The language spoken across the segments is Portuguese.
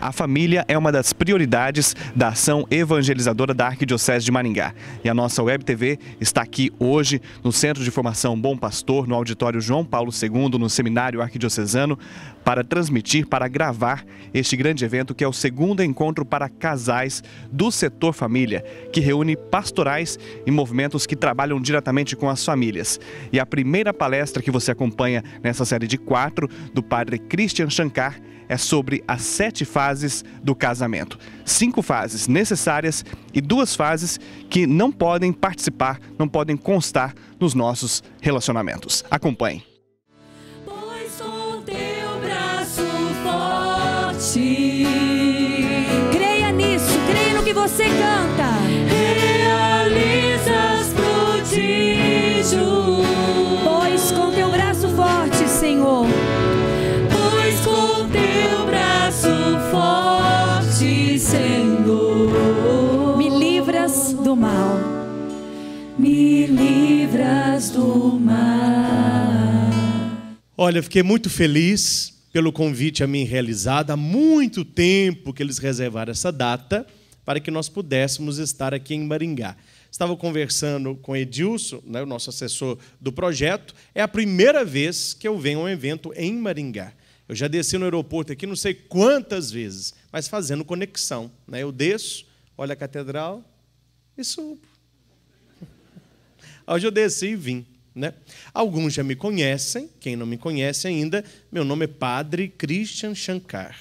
a família é uma das prioridades da ação evangelizadora da Arquidiocese de Maringá. E a nossa Web TV está aqui hoje no Centro de Formação Bom Pastor, no auditório João Paulo II, no Seminário Arquidiocesano, para transmitir, para gravar este grande evento que é o segundo encontro para casais do setor família, que reúne pastorais e movimentos que trabalham diretamente com as famílias. E a primeira palestra que você acompanha nessa série de quatro, do padre Christian Shankar, é sobre as sete fases do casamento. Cinco fases necessárias e duas fases que não podem participar, não podem constar nos nossos relacionamentos. Acompanhe. Pois com teu braço forte, creia nisso, creia no que você canta. Olha, fiquei muito feliz pelo convite a mim realizado. Há muito tempo que eles reservaram essa data para que nós pudéssemos estar aqui em Maringá. Estava conversando com Edilson, né, o nosso assessor do projeto. É a primeira vez que eu venho a um evento em Maringá. Eu já desci no aeroporto aqui não sei quantas vezes, mas fazendo conexão. Né? Eu desço, olho a catedral e subo. Hoje eu desci e vim. Né? Alguns já me conhecem, quem não me conhece ainda, meu nome é Padre Christian Shankar.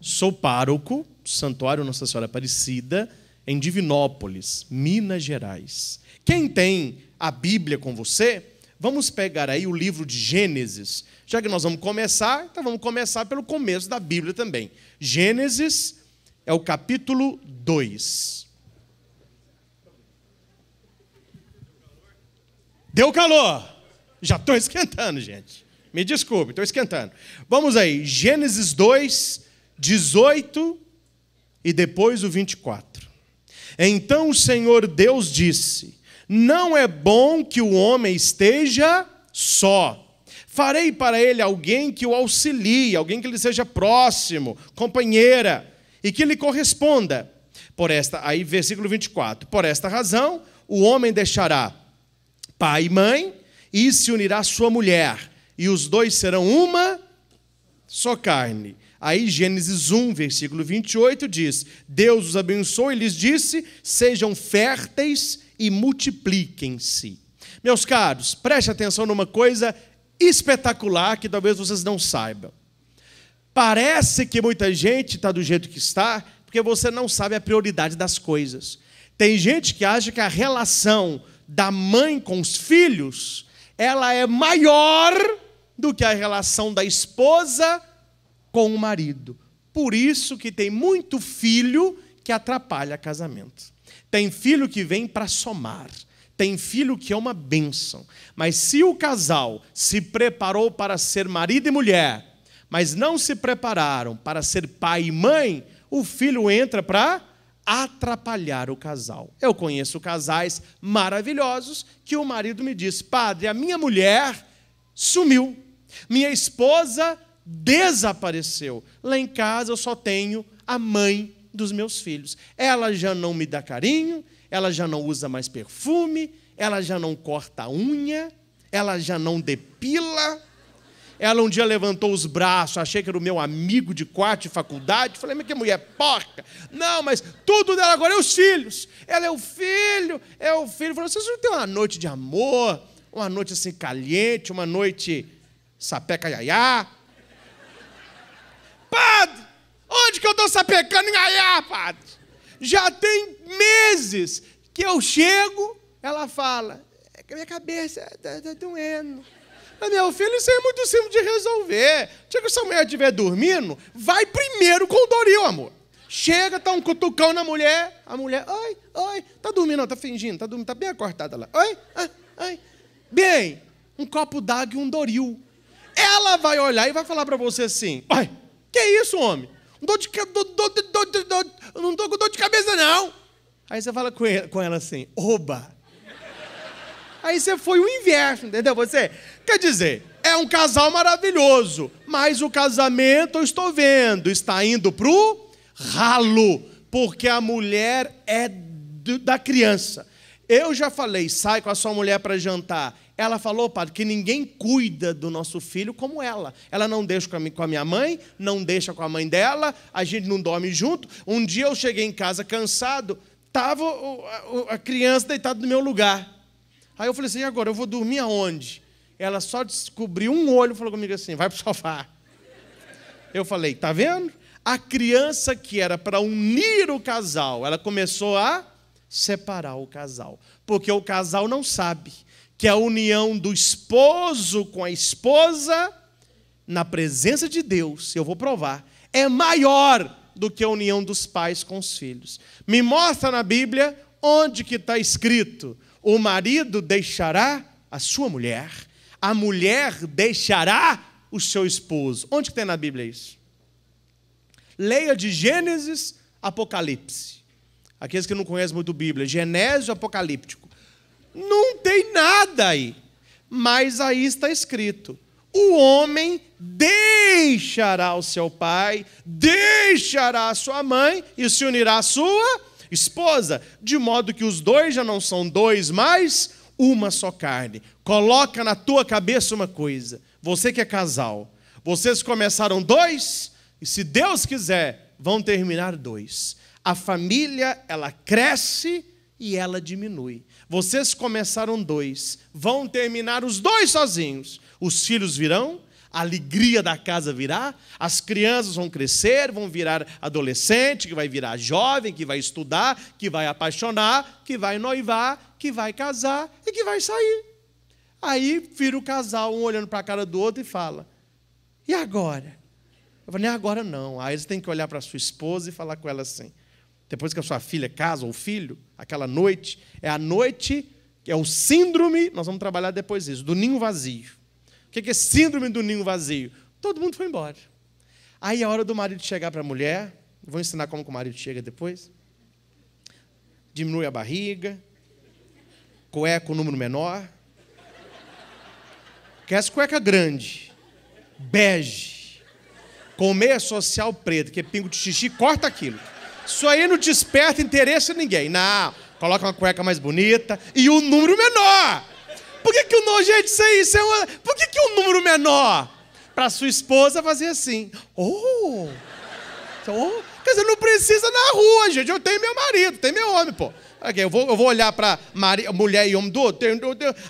Sou pároco do Santuário Nossa Senhora Aparecida, em Divinópolis, Minas Gerais. Quem tem a Bíblia com você, vamos pegar aí o livro de Gênesis. Já que nós vamos começar, então vamos começar pelo começo da Bíblia também. Gênesis é o capítulo 2. Deu calor. Já estou esquentando, gente. Me desculpe, estou esquentando. Vamos aí, Gênesis 2, 18 e depois o 24. Então o Senhor Deus disse: Não é bom que o homem esteja só. Farei para ele alguém que o auxilie, alguém que lhe seja próximo, companheira, e que lhe corresponda. Por esta, aí versículo 24. Por esta razão, o homem deixará pai e mãe, e se unirá sua mulher, e os dois serão uma só carne. Aí Gênesis 1, versículo 28 diz: Deus os abençoou e lhes disse: Sejam férteis e multipliquem-se. Meus caros, preste atenção numa coisa espetacular que talvez vocês não saibam. Parece que muita gente está do jeito que está, porque você não sabe a prioridade das coisas. Tem gente que acha que a relação da mãe com os filhos, ela é maior do que a relação da esposa com o marido. Por isso que tem muito filho que atrapalha casamento. Tem filho que vem para somar. Tem filho que é uma bênção. Mas se o casal se preparou para ser marido e mulher, mas não se prepararam para ser pai e mãe, o filho entra para atrapalhar o casal. Eu conheço casais maravilhosos que o marido me diz: Padre, a minha mulher sumiu, minha esposa desapareceu. Lá em casa eu só tenho a mãe dos meus filhos. Ela já não me dá carinho, ela já não usa mais perfume, ela já não corta unha, ela já não depila. Ela um dia levantou os braços, achei que era o meu amigo de quarto de faculdade. Falei, mas que mulher porca! Não, mas tudo dela agora é os filhos. Ela é o filho, é o filho. Falou, vocês não têm uma noite de amor, uma noite assim caliente, uma noite sapeca iaiá? Padre, onde que eu estou sapecando iaiá, padre? Já tem meses que eu chego, ela fala, é minha cabeça está tá, tá doendo. Meu filho, isso é muito simples de resolver. Tinha que sua mulher estiver dormindo, vai primeiro com o Doril, amor. Chega, tá um cutucão na mulher. A mulher, oi, oi, tá dormindo, tá fingindo, tá dormindo, tá bem acortada lá. Oi, ai, ah, ai. Bem, um copo d'água e um Doril. Ela vai olhar e vai falar para você assim: Ai, que isso, homem? dor, de, não tô com dor de cabeça, não. Aí você fala com, com ela assim: Oba. Aí você foi o inverso, entendeu? Você Quer dizer, é um casal maravilhoso, mas o casamento, eu estou vendo, está indo para o ralo, porque a mulher é da criança. Eu já falei, sai com a sua mulher para jantar. Ela falou, padre, que ninguém cuida do nosso filho como ela. Ela não deixa com a minha mãe, não deixa com a mãe dela, a gente não dorme junto. Um dia eu cheguei em casa cansado, estava a criança deitada no meu lugar. Aí eu falei assim, e agora eu vou dormir aonde? Ela só descobriu um olho e falou comigo assim: vai para o sofá. Eu falei: tá vendo? A criança que era para unir o casal, ela começou a separar o casal. Porque o casal não sabe que a união do esposo com a esposa, na presença de Deus, eu vou provar, é maior do que a união dos pais com os filhos. Me mostra na Bíblia onde que está escrito: o marido deixará a sua mulher a mulher deixará o seu esposo. Onde que tem na Bíblia isso? Leia de Gênesis, Apocalipse. Aqueles que não conhecem muito a Bíblia, Genésio Apocalíptico. Não tem nada aí. Mas aí está escrito: o homem deixará o seu pai, deixará a sua mãe e se unirá à sua esposa, de modo que os dois já não são dois, mas uma só carne. Coloca na tua cabeça uma coisa. Você que é casal, vocês começaram dois e se Deus quiser, vão terminar dois. A família, ela cresce e ela diminui. Vocês começaram dois, vão terminar os dois sozinhos. Os filhos virão, a alegria da casa virá, as crianças vão crescer, vão virar adolescente, que vai virar jovem, que vai estudar, que vai apaixonar, que vai noivar, que vai casar e que vai sair. Aí vira o casal, um olhando para a cara do outro e fala: E agora? Eu falei: Nem é agora não. Aí você tem que olhar para sua esposa e falar com ela assim. Depois que a sua filha casa ou filho, aquela noite, é a noite, é o síndrome, nós vamos trabalhar depois isso, do ninho vazio. O que é síndrome do ninho vazio? Todo mundo foi embora. Aí a é hora do marido chegar para a mulher, vou ensinar como que o marido chega depois. Diminui a barriga, cueca o número menor Quer as cueca grande, bege, com meia social preta, que é pingo de xixi, corta aquilo. Isso aí não desperta interesse em ninguém. Não, coloca uma cueca mais bonita e um número menor. Por que, que o nojento disso aí? Isso é uma... Por que, que um número menor? Para sua esposa fazer assim. Oh! Então, oh. Quer dizer, não precisa na rua, gente. Eu tenho meu marido, tenho meu homem, pô. Okay, eu, vou, eu vou olhar para mulher e homem do outro.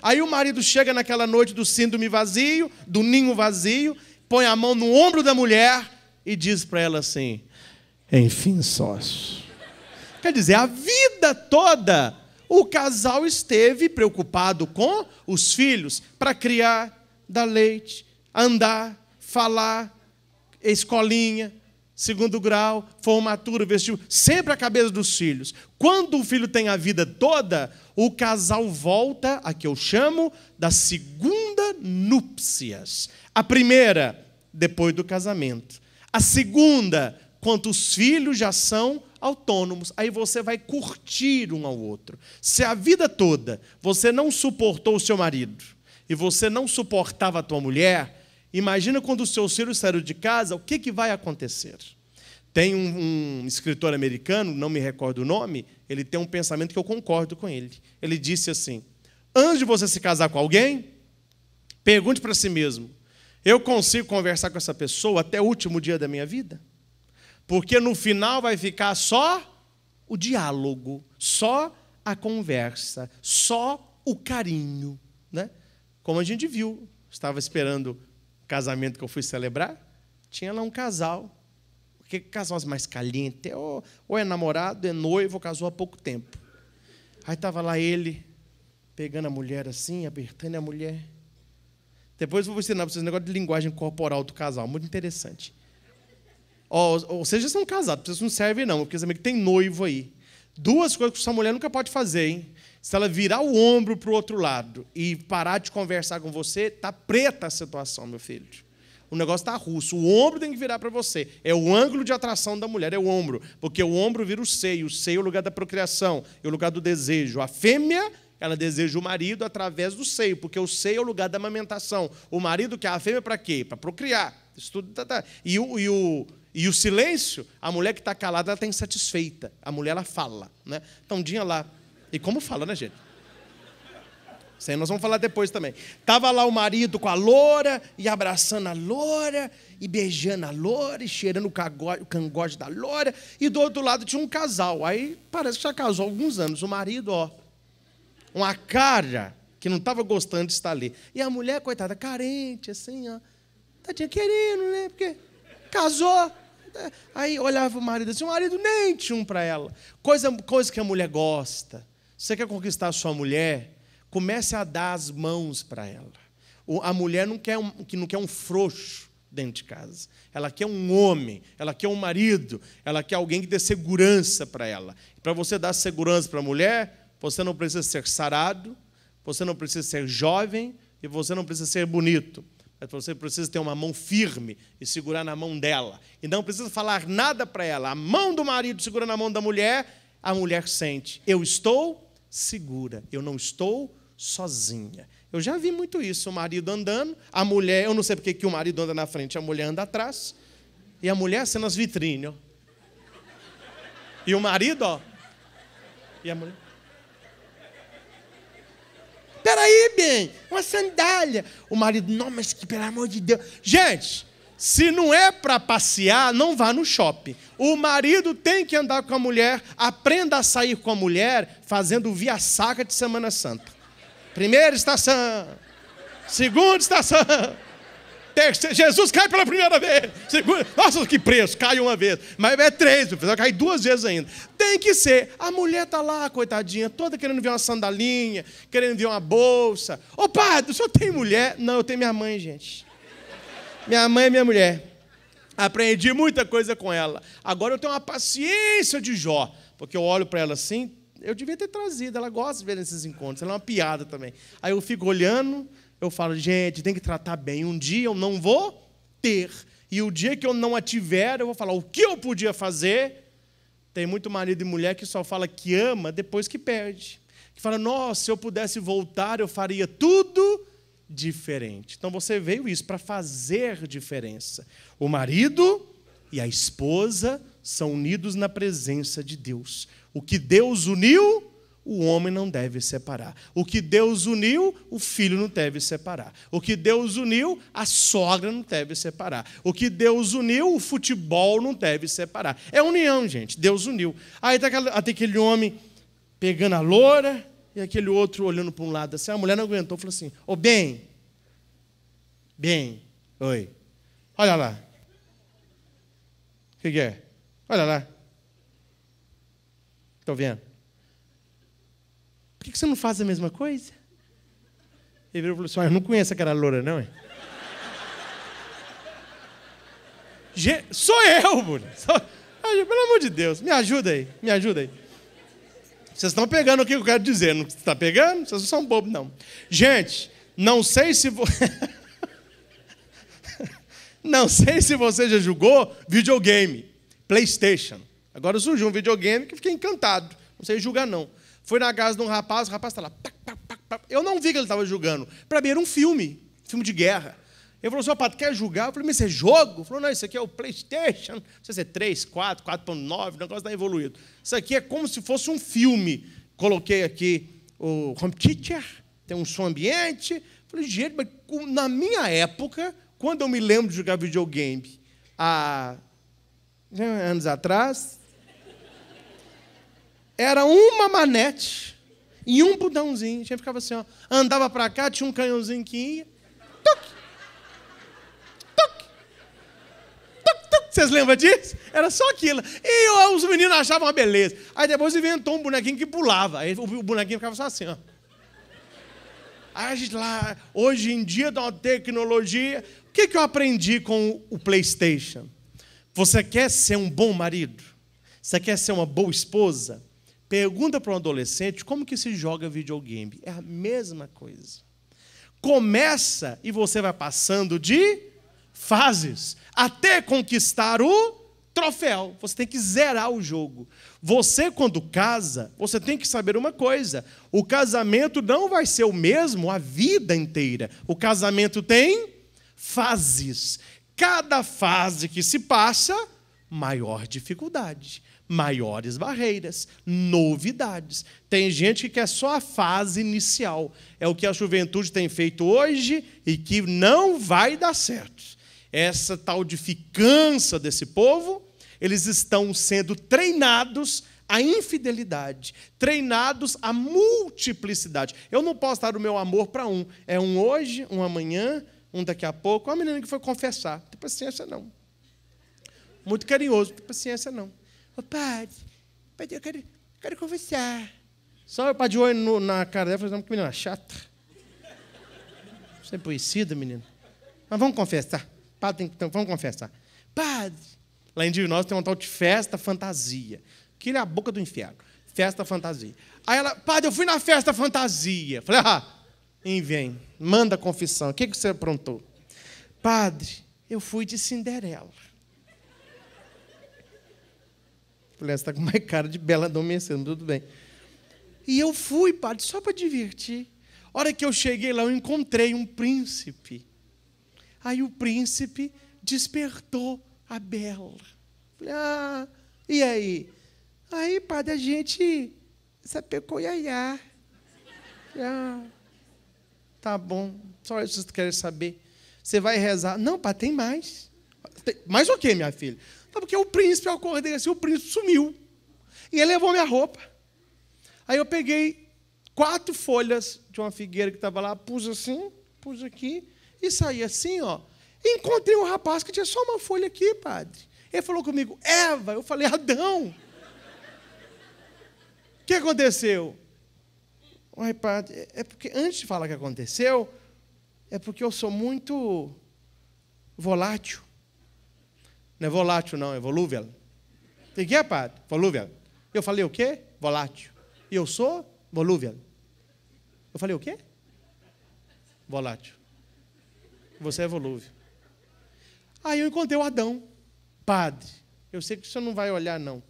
Aí o marido chega naquela noite do síndrome vazio, do ninho vazio, põe a mão no ombro da mulher e diz para ela assim: Enfim, sócio. Quer dizer, a vida toda o casal esteve preocupado com os filhos para criar, dar leite, andar, falar, escolinha, segundo grau, formatura, vestido, sempre a cabeça dos filhos. Quando o filho tem a vida toda, o casal volta a que eu chamo da segunda núpcias. A primeira, depois do casamento. A segunda, quando os filhos já são autônomos. Aí você vai curtir um ao outro. Se a vida toda você não suportou o seu marido e você não suportava a tua mulher, Imagina quando os seus filhos saíram de casa, o que, que vai acontecer? Tem um, um escritor americano, não me recordo o nome, ele tem um pensamento que eu concordo com ele. Ele disse assim: antes de você se casar com alguém, pergunte para si mesmo: eu consigo conversar com essa pessoa até o último dia da minha vida? Porque no final vai ficar só o diálogo, só a conversa, só o carinho, né? Como a gente viu, estava esperando casamento que eu fui celebrar, tinha lá um casal. O que casal mais caliente? É, ou, ou é namorado, é noivo, ou casou há pouco tempo. Aí estava lá ele, pegando a mulher assim, apertando a mulher. Depois eu vou ensinar para vocês um negócio de linguagem corporal do casal, muito interessante. Ou, ou seja, são casados, vocês não servem não, porque que tem noivo aí. Duas coisas que sua mulher nunca pode fazer, hein? Se ela virar o ombro para o outro lado e parar de conversar com você, tá preta a situação, meu filho. O negócio está russo. O ombro tem que virar para você. É o ângulo de atração da mulher, é o ombro. Porque o ombro vira o seio. O seio é o lugar da procriação, é o lugar do desejo. A fêmea, ela deseja o marido através do seio, porque o seio é o lugar da amamentação. O marido quer a fêmea para quê? Para procriar. Isso tudo tá, tá. E, o, e o e o silêncio, a mulher que está calada, ela está insatisfeita. A mulher, ela fala. Né? Então, dia lá, e como fala, né, gente? Isso aí nós vamos falar depois também. Tava lá o marido com a loura e abraçando a loura e beijando a loura e cheirando o, o cangote da loura. E do outro lado tinha um casal. Aí parece que já casou há alguns anos. O marido, ó, uma cara que não estava gostando de estar ali. E a mulher, coitada, carente, assim, ó. Tadinha querendo, né? Porque casou. Aí olhava o marido assim, o marido nem tinha um para ela. Coisa, coisa que a mulher gosta. Você quer conquistar a sua mulher? Comece a dar as mãos para ela. A mulher não quer um, que não quer um frouxo dentro de casa. Ela quer um homem, ela quer um marido, ela quer alguém que dê segurança para ela. Para você dar segurança para a mulher, você não precisa ser sarado, você não precisa ser jovem e você não precisa ser bonito. Mas você precisa ter uma mão firme e segurar na mão dela. E não precisa falar nada para ela. A mão do marido segura na mão da mulher, a mulher sente: eu estou segura. Eu não estou sozinha. Eu já vi muito isso, o marido andando, a mulher, eu não sei porque que o marido anda na frente, a mulher anda atrás, e a mulher sendo as vitrines, ó. E o marido, ó. E a mulher. Peraí, bem, uma sandália. O marido, não, mas que pelo amor de Deus. Gente, se não é para passear, não vá no shopping. O marido tem que andar com a mulher, aprenda a sair com a mulher fazendo via saca de Semana Santa. Primeira estação, segunda estação. Terceira, Jesus cai pela primeira vez. Segunda, nossa, que preço, cai uma vez. Mas é três, vai cair duas vezes ainda. Tem que ser. A mulher está lá, coitadinha, toda querendo ver uma sandalinha, querendo ver uma bolsa. Ô, padre, o senhor tem mulher? Não, eu tenho minha mãe, gente. Minha mãe é minha mulher. Aprendi muita coisa com ela. Agora eu tenho uma paciência de Jó, porque eu olho para ela assim, eu devia ter trazido, ela gosta de ver nesses encontros, ela é uma piada também. Aí eu fico olhando, eu falo, gente, tem que tratar bem. Um dia eu não vou ter. E o dia que eu não a tiver, eu vou falar, o que eu podia fazer? Tem muito marido e mulher que só fala que ama depois que perde. Que fala, nossa, se eu pudesse voltar, eu faria tudo diferente. Então você veio isso para fazer diferença. O marido e a esposa são unidos na presença de Deus. O que Deus uniu, o homem não deve separar. O que Deus uniu, o filho não deve separar. O que Deus uniu, a sogra não deve separar. O que Deus uniu, o futebol não deve separar. É união, gente. Deus uniu. Aí tá tem tá aquele homem pegando a loura, e aquele outro olhando para um lado assim, ah, a mulher não aguentou, falou assim: Ô, oh, bem, bem, oi, olha lá. O que, que é? Olha lá. Estou vendo? Por que você não faz a mesma coisa? Ele virou e falou assim: ah, Eu não conheço aquela loura, não, é? Sou eu, mulher. Sou... Pelo amor de Deus, me ajuda aí, me ajuda aí. Vocês estão pegando o que eu quero dizer, não está pegando? Vocês não são bobos, não. Gente, não sei se vo... não sei se você já jogou videogame, Playstation. Agora surgiu um videogame que fiquei encantado. Não sei julgar, não. Foi na casa de um rapaz, o rapaz está lá. Pac, pac, pac, eu não vi que ele estava julgando. Para mim era um filme, filme de guerra. Ele falou, seu assim, padre, quer julgar? Eu falei, mas isso é jogo? Ele falou, não, isso aqui é o Playstation, não precisa ser 3, 4, 4.9, o negócio está evoluído. Isso aqui é como se fosse um filme. Coloquei aqui o home teacher, tem um som ambiente. Eu falei, gente, mas na minha época, quando eu me lembro de jogar videogame, há né, anos atrás, era uma manete e um botãozinho. A gente ficava assim, ó, andava para cá, tinha um canhãozinho que ia, tuc, Vocês lembram disso? Era só aquilo. E ó, os meninos achavam uma beleza. Aí depois inventou um bonequinho que pulava. Aí o bonequinho ficava só assim, ó. Aí a gente lá, hoje em dia, da tá tecnologia. O que, que eu aprendi com o PlayStation? Você quer ser um bom marido? Você quer ser uma boa esposa? Pergunta para um adolescente como que se joga videogame. É a mesma coisa. Começa e você vai passando de fases até conquistar o troféu. Você tem que zerar o jogo. Você, quando casa, você tem que saber uma coisa: o casamento não vai ser o mesmo a vida inteira. O casamento tem fases. Cada fase que se passa, maior dificuldade, maiores barreiras, novidades. Tem gente que quer só a fase inicial. É o que a juventude tem feito hoje e que não vai dar certo essa tal de ficança desse povo, eles estão sendo treinados à infidelidade, treinados à multiplicidade. Eu não posso dar o meu amor para um. É um hoje, um amanhã, um daqui a pouco. a menina que foi confessar. Tem paciência, não. Muito carinhoso, tem paciência, não. Ô, padre, padre, eu quero, quero confessar. Só o pá de olho no, na cara dela e falei, que menina chata. Você é poecida, menina. Mas vamos confessar. Padre, então, vamos confessar. Padre, lá em nós tem um tal de festa fantasia. Que ele é a boca do inferno. Festa fantasia. Aí ela, padre, eu fui na festa fantasia. Falei, ah, e vem, manda confissão. O que, que você aprontou? Padre, eu fui de Cinderela. Falei, você está com mais cara de bela adormecendo, tudo bem. E eu fui, padre, só para divertir. A hora que eu cheguei lá, eu encontrei um príncipe Aí o príncipe despertou a Bela. Falei, ah, e aí? Aí, padre, a gente sapecou iaiá. Ah. ah, tá bom, só isso que vocês querem saber. Você vai rezar. Não, padre, tem mais. Tem, mais o quê, minha filha? Não, porque o príncipe, eu acordei assim, o príncipe sumiu. E ele levou minha roupa. Aí eu peguei quatro folhas de uma figueira que estava lá, pus assim, pus aqui, e saí assim, ó. Encontrei um rapaz que tinha só uma folha aqui, padre. Ele falou comigo, Eva. Eu falei, Adão. O que aconteceu? Uai, padre, é porque antes de falar o que aconteceu, é porque eu sou muito volátil. Não é volátil, não, é volúvel. O que é, padre? Volúvel. Eu falei o quê? Volátil. E eu sou volúvel. Eu falei o quê? Volátil. Você é volúvel. Aí eu encontrei o Adão. Padre, eu sei que o senhor não vai olhar, não.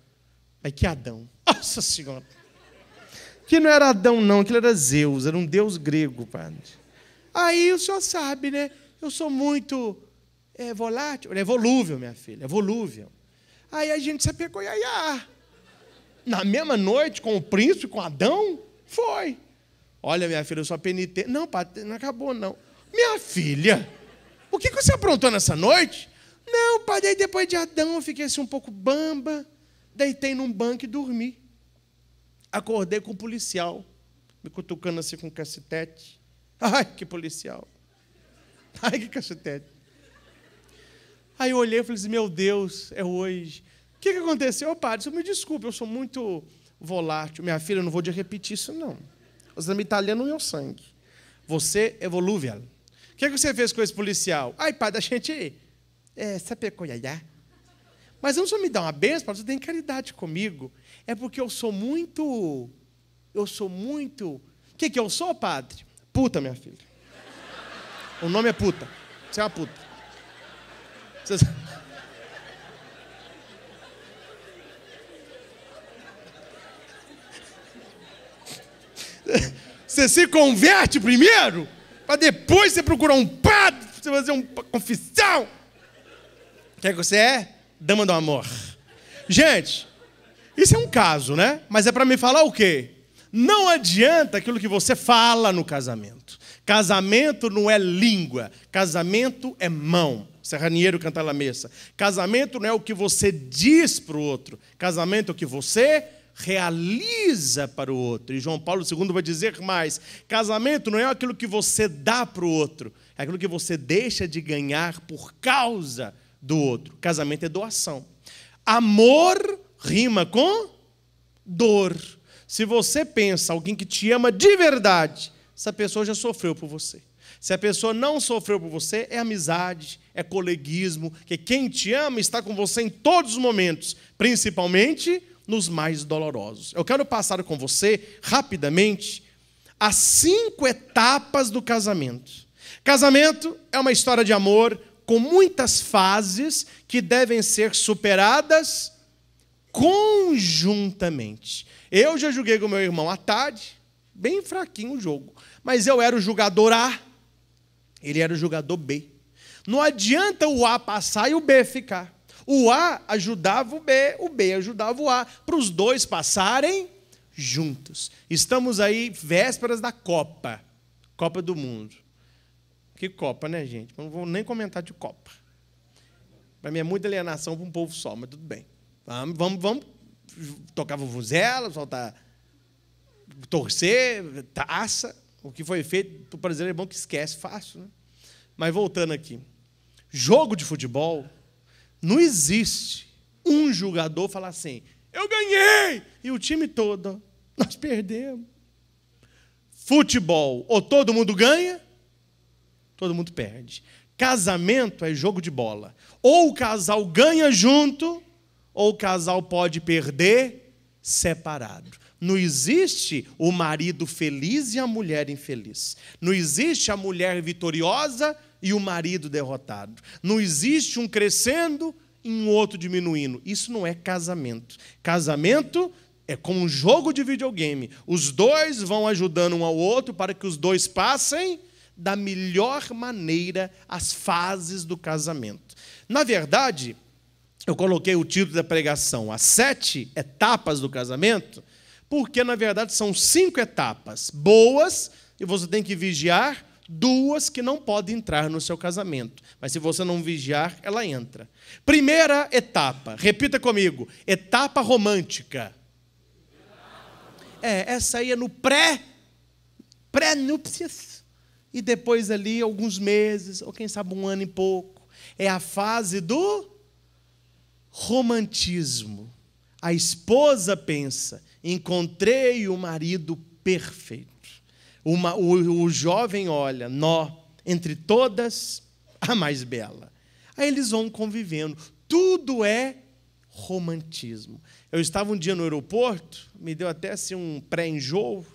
Mas que Adão? Nossa Senhora! Que não era Adão, não, aquilo era Zeus, era um deus grego, padre. Aí o senhor sabe, né? Eu sou muito é, volátil, é volúvel, minha filha, é volúvel. Aí a gente se apegou, aí ah, Na mesma noite, com o príncipe, com Adão, foi. Olha, minha filha, eu sou penitente. Não, padre, não acabou, não. Minha filha, o que, você aprontou nessa noite? Não, pai, daí depois de Adão eu fiquei assim um pouco bamba, deitei num banco e dormi. Acordei com o um policial, me cutucando assim com um cacetete. Ai, que policial. Ai, que cacetete. Aí eu olhei e falei assim, meu Deus, é hoje. O que, que aconteceu? Ô, padre, me desculpe, eu sou muito volátil. Minha filha, eu não vou te repetir isso, não. Você está não é o sangue. Você é volúvel. O que, é que você fez com esse policial? Ai, pai da gente, é, sabe coiaiá? É, é? Mas não só me dá uma benção, você tem caridade comigo. É porque eu sou muito. Eu sou muito. O que, que eu sou, padre? Puta, minha filha. O nome é puta. Você é uma puta. Você... Você se converte primeiro? para depois você procurar um padre, você fazer uma confissão. Quem é que você é? Dama do amor. Gente, isso é um caso, né? Mas é para me falar o quê? Não adianta aquilo que você fala no casamento. Casamento não é língua, casamento é mão. Serranheiro cantar na mesa. Casamento não é o que você diz para o outro, casamento é o que você realiza para o outro. E João Paulo II vai dizer mais: casamento não é aquilo que você dá para o outro, é aquilo que você deixa de ganhar por causa do outro. Casamento é doação. Amor rima com dor. Se você pensa alguém que te ama de verdade, essa pessoa já sofreu por você. Se a pessoa não sofreu por você, é amizade, é coleguismo, que quem te ama está com você em todos os momentos, principalmente nos mais dolorosos. Eu quero passar com você, rapidamente, as cinco etapas do casamento. Casamento é uma história de amor com muitas fases que devem ser superadas conjuntamente. Eu já joguei com meu irmão à tarde, bem fraquinho o jogo, mas eu era o jogador A, ele era o jogador B. Não adianta o A passar e o B ficar. O A ajudava o B, o B ajudava o A, para os dois passarem juntos. Estamos aí vésperas da Copa, Copa do Mundo. Que Copa, né, gente? não vou nem comentar de Copa. Para mim é muita alienação para um povo só, mas tudo bem. Vamos, vamos, vamos tocar vuvuzela, soltar, torcer, taça. O que foi feito para o brasileiro é bom que esquece fácil. Né? Mas voltando aqui. Jogo de futebol não existe um jogador falar assim: eu ganhei! E o time todo, nós perdemos. Futebol, ou todo mundo ganha, todo mundo perde. Casamento é jogo de bola. Ou o casal ganha junto, ou o casal pode perder separado. Não existe o marido feliz e a mulher infeliz. Não existe a mulher vitoriosa e o marido derrotado. Não existe um crescendo e um outro diminuindo. Isso não é casamento. Casamento é como um jogo de videogame. Os dois vão ajudando um ao outro para que os dois passem da melhor maneira as fases do casamento. Na verdade, eu coloquei o título da pregação, as sete etapas do casamento, porque na verdade são cinco etapas boas e você tem que vigiar duas que não podem entrar no seu casamento, mas se você não vigiar, ela entra. Primeira etapa, repita comigo: etapa romântica. É, essa aí é no pré, pré-núpcias. E depois ali, alguns meses, ou quem sabe um ano e pouco. É a fase do romantismo. A esposa pensa: encontrei o marido perfeito. Uma, o, o jovem olha, nó, entre todas, a mais bela. Aí eles vão convivendo. Tudo é romantismo. Eu estava um dia no aeroporto, me deu até assim, um pré-enjoo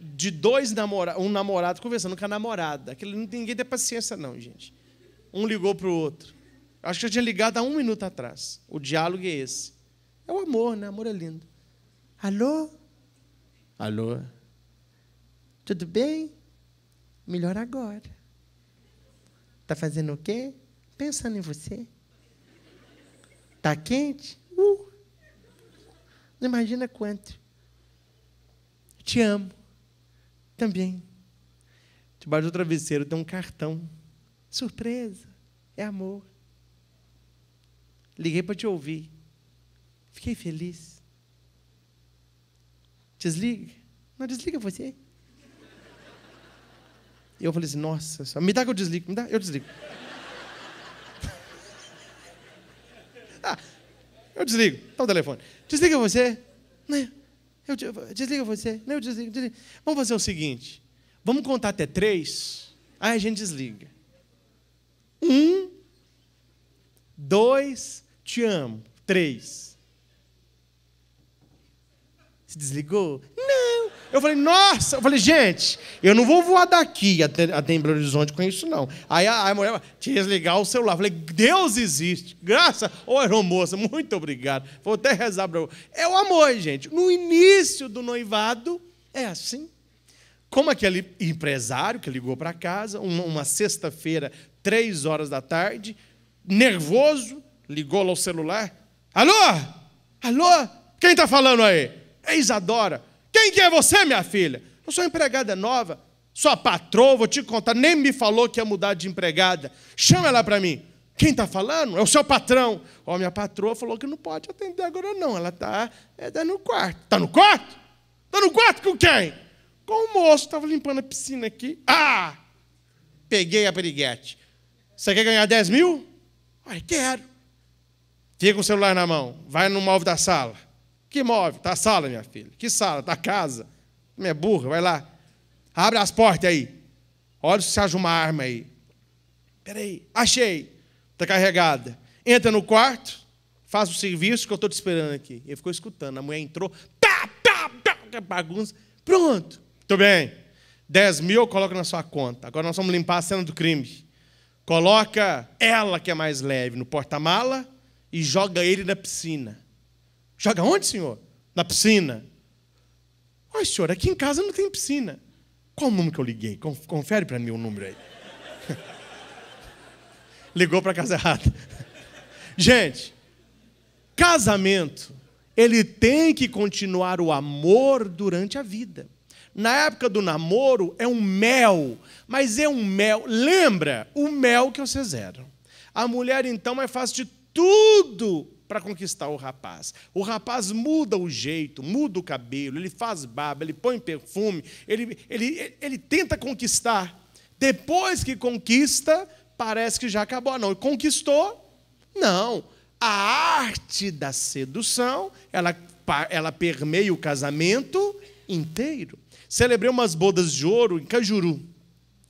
de dois namorados, um namorado conversando com a namorada. tem ninguém tem paciência, não, gente. Um ligou para o outro. Acho que eu tinha ligado há um minuto atrás. O diálogo é esse. É o amor, né? Amor é lindo. Alô? Alô? Tudo bem? Melhor agora. Está fazendo o quê? Pensando em você. Está quente? Uh! Não imagina quanto. Te amo. Também. Debaixo do travesseiro tem um cartão. Surpresa. É amor. Liguei para te ouvir. Fiquei feliz. Desliga. Não desliga você. E eu falei assim, nossa, me dá que eu desligo, me dá, eu desligo. ah, eu desligo, tá o telefone. Desliga você, né? Eu, desliga você, né? Eu desligo, desligo. Vamos fazer o seguinte, vamos contar até três, aí a gente desliga. Um, dois, te amo. Três. Se desligou? Hum. Eu falei, nossa, eu falei, gente, eu não vou voar daqui até, até Belo Horizonte com isso, não. Aí a, a mulher tinha desligar o celular. Eu falei, Deus existe. Graça, ô moça, muito obrigado. Vou até rezar para você. É o amor, gente. No início do noivado, é assim. Como aquele empresário que ligou para casa, uma, uma sexta-feira, três horas da tarde, nervoso, ligou lá o celular. Alô? Alô? Quem está falando aí? É Isadora. Quem que é você, minha filha? Eu sou empregada nova. Sua patroa, vou te contar, nem me falou que ia mudar de empregada. Chama ela para mim. Quem está falando? É o seu patrão. Ó, oh, minha patroa falou que não pode atender agora, não. Ela está é, tá no quarto. Está no quarto? Está no quarto com quem? Com o moço. Estava limpando a piscina aqui. Ah! Peguei a periguete. Você quer ganhar 10 mil? Ai, quero. Fica com o celular na mão. Vai no móvel da sala. Que móvel? Está a sala, minha filha. Que sala? Está a casa. Minha burra, vai lá. Abre as portas aí. Olha se acha uma arma aí. Peraí, achei. Está carregada. Entra no quarto, faz o serviço que eu estou te esperando aqui. Ele ficou escutando. A mulher entrou. Pá, pá, pá, bagunça. Pronto. Tudo bem. 10 mil eu coloco na sua conta. Agora nós vamos limpar a cena do crime. Coloca ela, que é mais leve, no porta-mala e joga ele na piscina. Joga onde, senhor? Na piscina. Ai, senhor, aqui em casa não tem piscina. Qual o número que eu liguei? Confere para mim o número aí. Ligou para casa errada. Gente, casamento, ele tem que continuar o amor durante a vida. Na época do namoro é um mel, mas é um mel. Lembra o mel que vocês eram. A mulher então é fácil de tudo para conquistar o rapaz. O rapaz muda o jeito, muda o cabelo, ele faz barba, ele põe perfume, ele, ele, ele tenta conquistar. Depois que conquista, parece que já acabou. Não, conquistou? Não. A arte da sedução, ela, ela permeia o casamento inteiro. Celebrei umas bodas de ouro em Cajuru,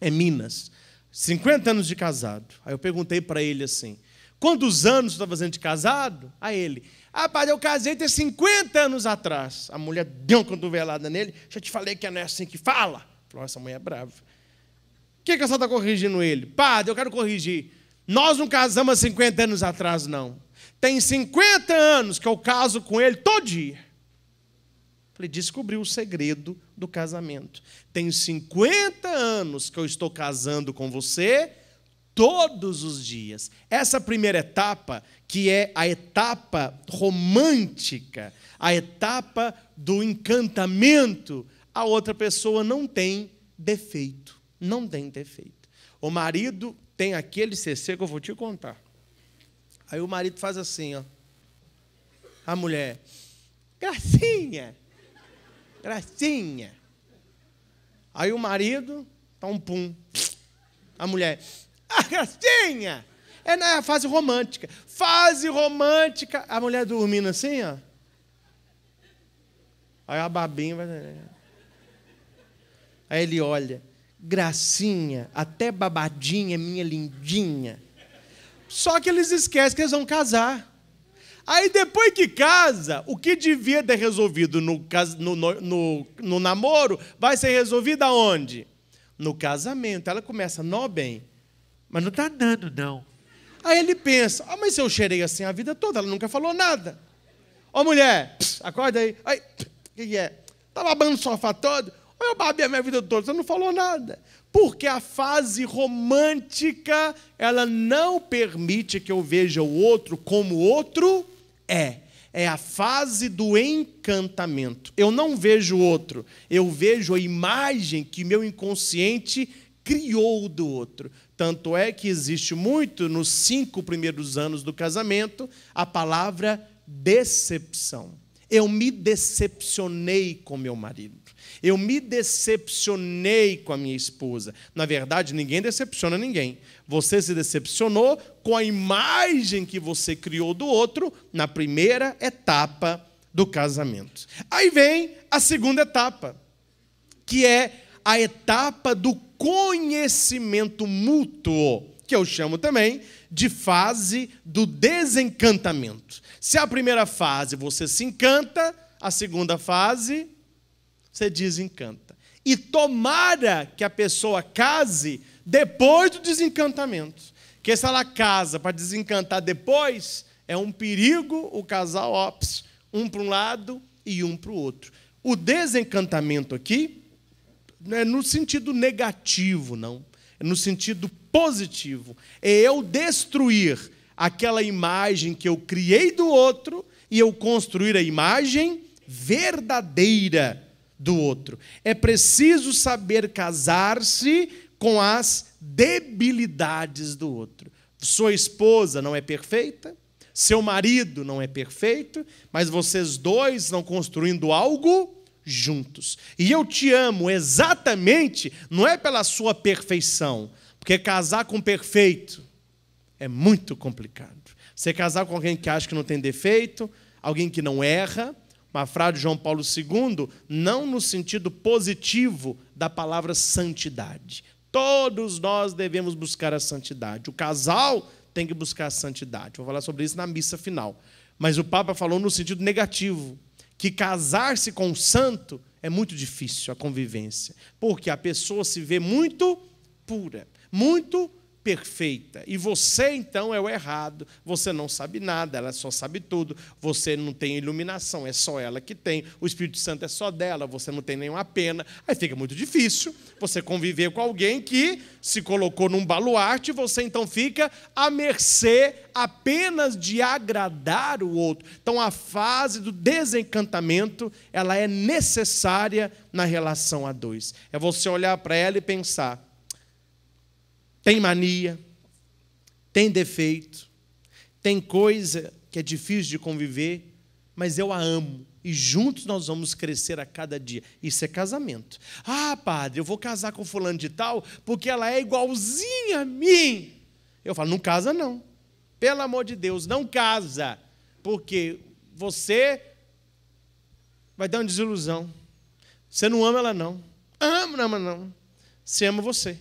em Minas. 50 anos de casado. Aí eu perguntei para ele assim: Quantos anos você está fazendo de casado? A ele. Ah, padre, eu casei tem 50 anos atrás. A mulher deu uma cotovelada nele. Já te falei que não é assim que fala. Falou, essa mulher é brava. O que, que a senhora está corrigindo ele? Padre, eu quero corrigir. Nós não casamos há 50 anos atrás, não. Tem 50 anos que eu caso com ele todo dia. Falei, descobriu o segredo do casamento. Tem 50 anos que eu estou casando com você todos os dias. Essa primeira etapa, que é a etapa romântica, a etapa do encantamento, a outra pessoa não tem defeito. Não tem defeito. O marido tem aquele CC que eu vou te contar. Aí o marido faz assim, ó. A mulher, gracinha, gracinha. Aí o marido dá tá um pum. A mulher, a gracinha! É na né, fase romântica. Fase romântica. A mulher dormindo assim, ó. Aí a babinha vai. Aí ele olha. Gracinha, até babadinha, minha lindinha. Só que eles esquecem que eles vão casar. Aí depois que casa, o que devia ter resolvido no, no, no, no namoro vai ser resolvido aonde? No casamento. Ela começa, nó bem mas não está dando, não. Aí ele pensa, ah, mas eu cheirei assim a vida toda, ela nunca falou nada. Ô oh, mulher, pss, acorda aí. Aí, o que, que é? Tá babando o sofá todo? Ou eu babei a minha vida toda? Você não falou nada. Porque a fase romântica, ela não permite que eu veja o outro como o outro é. É a fase do encantamento. Eu não vejo o outro, eu vejo a imagem que meu inconsciente criou do outro. Tanto é que existe muito nos cinco primeiros anos do casamento a palavra decepção. Eu me decepcionei com meu marido. Eu me decepcionei com a minha esposa. Na verdade, ninguém decepciona ninguém. Você se decepcionou com a imagem que você criou do outro na primeira etapa do casamento. Aí vem a segunda etapa, que é a etapa do conhecimento mútuo, que eu chamo também de fase do desencantamento. Se a primeira fase você se encanta, a segunda fase você desencanta. E tomara que a pessoa case depois do desencantamento. Porque se ela casa para desencantar depois, é um perigo o casal ops, um para um lado e um para o outro. O desencantamento aqui não é no sentido negativo, não. É no sentido positivo. É eu destruir aquela imagem que eu criei do outro e eu construir a imagem verdadeira do outro. É preciso saber casar-se com as debilidades do outro. Sua esposa não é perfeita, seu marido não é perfeito, mas vocês dois estão construindo algo juntos. E eu te amo exatamente, não é pela sua perfeição, porque casar com perfeito é muito complicado. Você casar com alguém que acha que não tem defeito, alguém que não erra, uma frase de João Paulo II, não no sentido positivo da palavra santidade. Todos nós devemos buscar a santidade. O casal tem que buscar a santidade. Vou falar sobre isso na missa final. Mas o Papa falou no sentido negativo que casar-se com um santo é muito difícil a convivência, porque a pessoa se vê muito pura, muito perfeita. E você, então, é o errado. Você não sabe nada, ela só sabe tudo. Você não tem iluminação, é só ela que tem. O Espírito Santo é só dela, você não tem nenhuma pena. Aí fica muito difícil você conviver com alguém que se colocou num baluarte, você então fica à mercê apenas de agradar o outro. Então, a fase do desencantamento, ela é necessária na relação a dois. É você olhar para ela e pensar tem mania, tem defeito, tem coisa que é difícil de conviver, mas eu a amo. E juntos nós vamos crescer a cada dia. Isso é casamento. Ah, padre, eu vou casar com fulano de tal porque ela é igualzinha a mim. Eu falo, não casa não. Pelo amor de Deus, não casa. Porque você vai dar uma desilusão. Você não ama ela não. Ama, não ama não. Você ama você.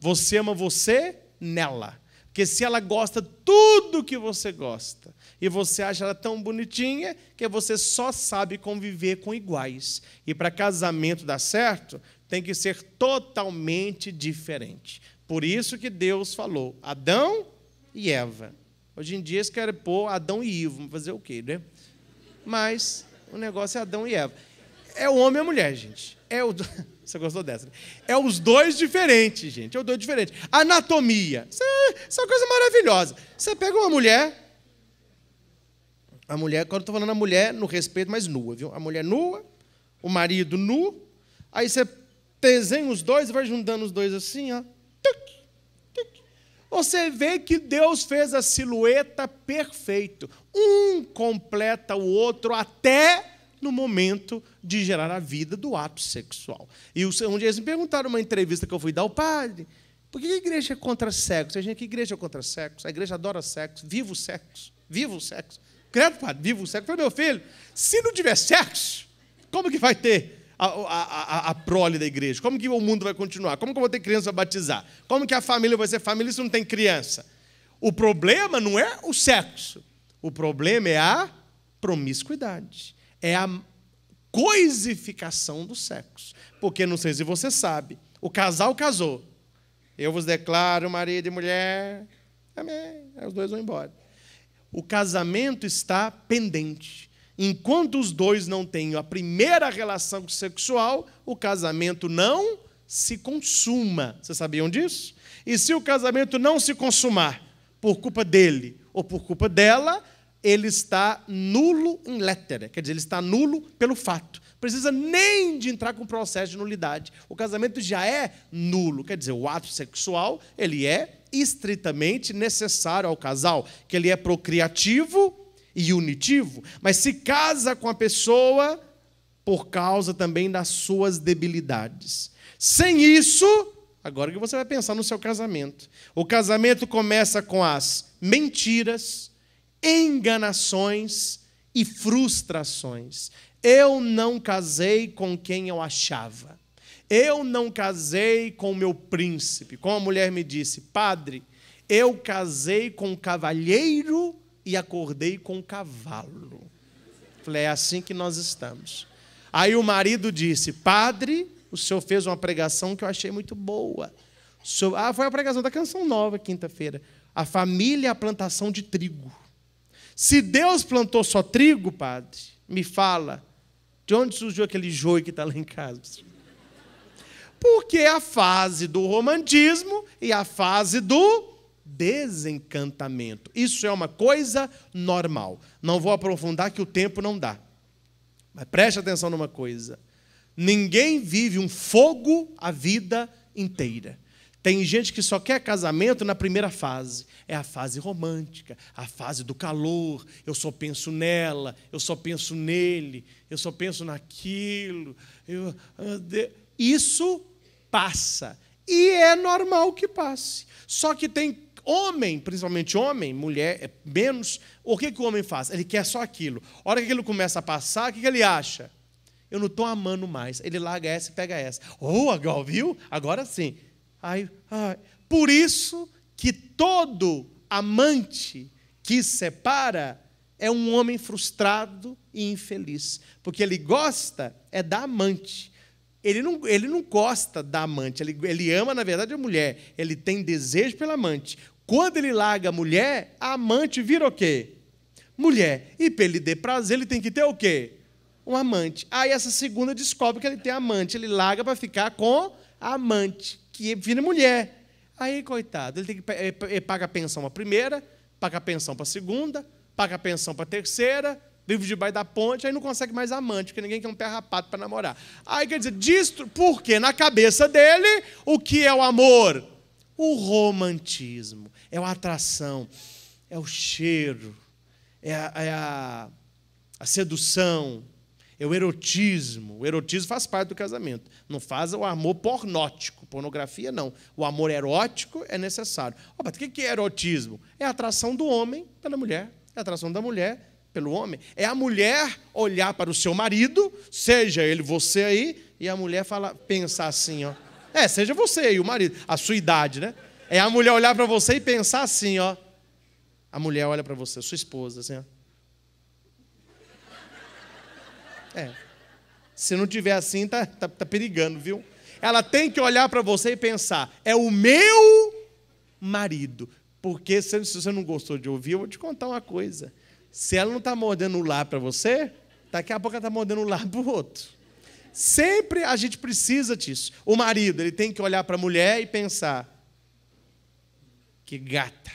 Você ama você nela. Porque se ela gosta tudo que você gosta e você acha ela tão bonitinha que você só sabe conviver com iguais. E para casamento dar certo, tem que ser totalmente diferente. Por isso que Deus falou Adão e Eva. Hoje em dia eles querem pôr Adão e Ivo, fazer o quê, né? Mas o negócio é Adão e Eva. É o homem e a mulher, gente. É o Você gostou dessa? Né? É os dois diferentes, gente. É os dois diferentes. Anatomia. Isso é, isso é uma coisa maravilhosa. Você pega uma mulher. A mulher, quando eu estou falando a mulher, no respeito, mas nua, viu? A mulher nua, o marido nu. Aí você desenha os dois, e vai juntando os dois assim, ó. Você vê que Deus fez a silhueta perfeito. Um completa o outro até no momento de gerar a vida do ato sexual. E um dia eles me perguntaram numa entrevista que eu fui dar ao padre, por que a igreja é contra sexo? A gente, que igreja é contra sexo? A igreja adora sexo, viva o sexo, viva o sexo. Credo, padre, viva o sexo. Eu falei, meu filho, se não tiver sexo, como que vai ter a, a, a, a, prole da igreja? Como que o mundo vai continuar? Como que eu vou ter criança a batizar? Como que a família vai ser família se não tem criança? O problema não é o sexo, o problema é a promiscuidade é a coisificação do sexo. Porque não sei se você sabe, o casal casou. Eu vos declaro marido e mulher. Amém. Aí os dois vão embora. O casamento está pendente. Enquanto os dois não têm a primeira relação sexual, o casamento não se consuma. Vocês sabiam disso? E se o casamento não se consumar por culpa dele ou por culpa dela, ele está nulo em lettera, quer dizer, ele está nulo pelo fato. Precisa nem de entrar com processo de nulidade. O casamento já é nulo, quer dizer, o ato sexual, ele é estritamente necessário ao casal, que ele é procriativo e unitivo, mas se casa com a pessoa por causa também das suas debilidades. Sem isso, agora que você vai pensar no seu casamento. O casamento começa com as mentiras, enganações e frustrações. Eu não casei com quem eu achava. Eu não casei com o meu príncipe. Como a mulher me disse, padre, eu casei com um cavalheiro e acordei com um cavalo. Falei, é assim que nós estamos. Aí o marido disse, padre, o senhor fez uma pregação que eu achei muito boa. Senhor... ah, foi a pregação da canção nova, quinta-feira. A família é a plantação de trigo. Se Deus plantou só trigo, padre, me fala, de onde surgiu aquele joio que está lá em casa? Porque a fase do romantismo e a fase do desencantamento. Isso é uma coisa normal. Não vou aprofundar que o tempo não dá. Mas preste atenção numa coisa. Ninguém vive um fogo a vida inteira. Tem gente que só quer casamento na primeira fase. É a fase romântica, a fase do calor. Eu só penso nela, eu só penso nele, eu só penso naquilo. Eu, ah, isso passa. E é normal que passe. Só que tem homem, principalmente homem, mulher é menos, o que, que o homem faz? Ele quer só aquilo. A hora que aquilo começa a passar, o que, que ele acha? Eu não estou amando mais. Ele larga essa e pega essa. Ou, oh, agora, viu? Agora sim. Ai, ai. Por isso que todo amante que separa é um homem frustrado e infeliz, porque ele gosta é da amante. Ele não, ele não gosta da amante, ele, ele ama, na verdade, a mulher. Ele tem desejo pela amante. Quando ele larga a mulher, a amante vira o quê? Mulher. E para ele ter prazer, ele tem que ter o quê? Um amante. Aí essa segunda descobre que ele tem amante. Ele larga para ficar com a amante que vira mulher. Aí, coitado, ele tem que ele eh, eh, paga a pensão para a primeira, paga a pensão para a segunda, paga a pensão para a terceira, vive debaixo da ponte, aí não consegue mais amante, porque ninguém quer um pé rapado para namorar. Aí quer dizer, distro, porque na cabeça dele, o que é o amor? O romantismo, é a atração, é o cheiro, é a, é a, a sedução, é o erotismo. O erotismo faz parte do casamento. Não faz o amor pornótico, pornografia não. O amor erótico é necessário. Oh, mas o que é erotismo? É a atração do homem pela mulher, é a atração da mulher pelo homem. É a mulher olhar para o seu marido, seja ele você aí, e a mulher fala, pensar assim, ó. É, seja você aí o marido, a sua idade, né? É a mulher olhar para você e pensar assim, ó. A mulher olha para você, sua esposa, assim, ó. É. Se não tiver assim, tá, tá, tá perigando, viu? Ela tem que olhar para você e pensar: é o meu marido. Porque se você não gostou de ouvir, eu vou te contar uma coisa. Se ela não está mordendo o lá para você, daqui a pouco ela está mordendo o lá para o outro. Sempre a gente precisa disso. O marido, ele tem que olhar para a mulher e pensar: que gata.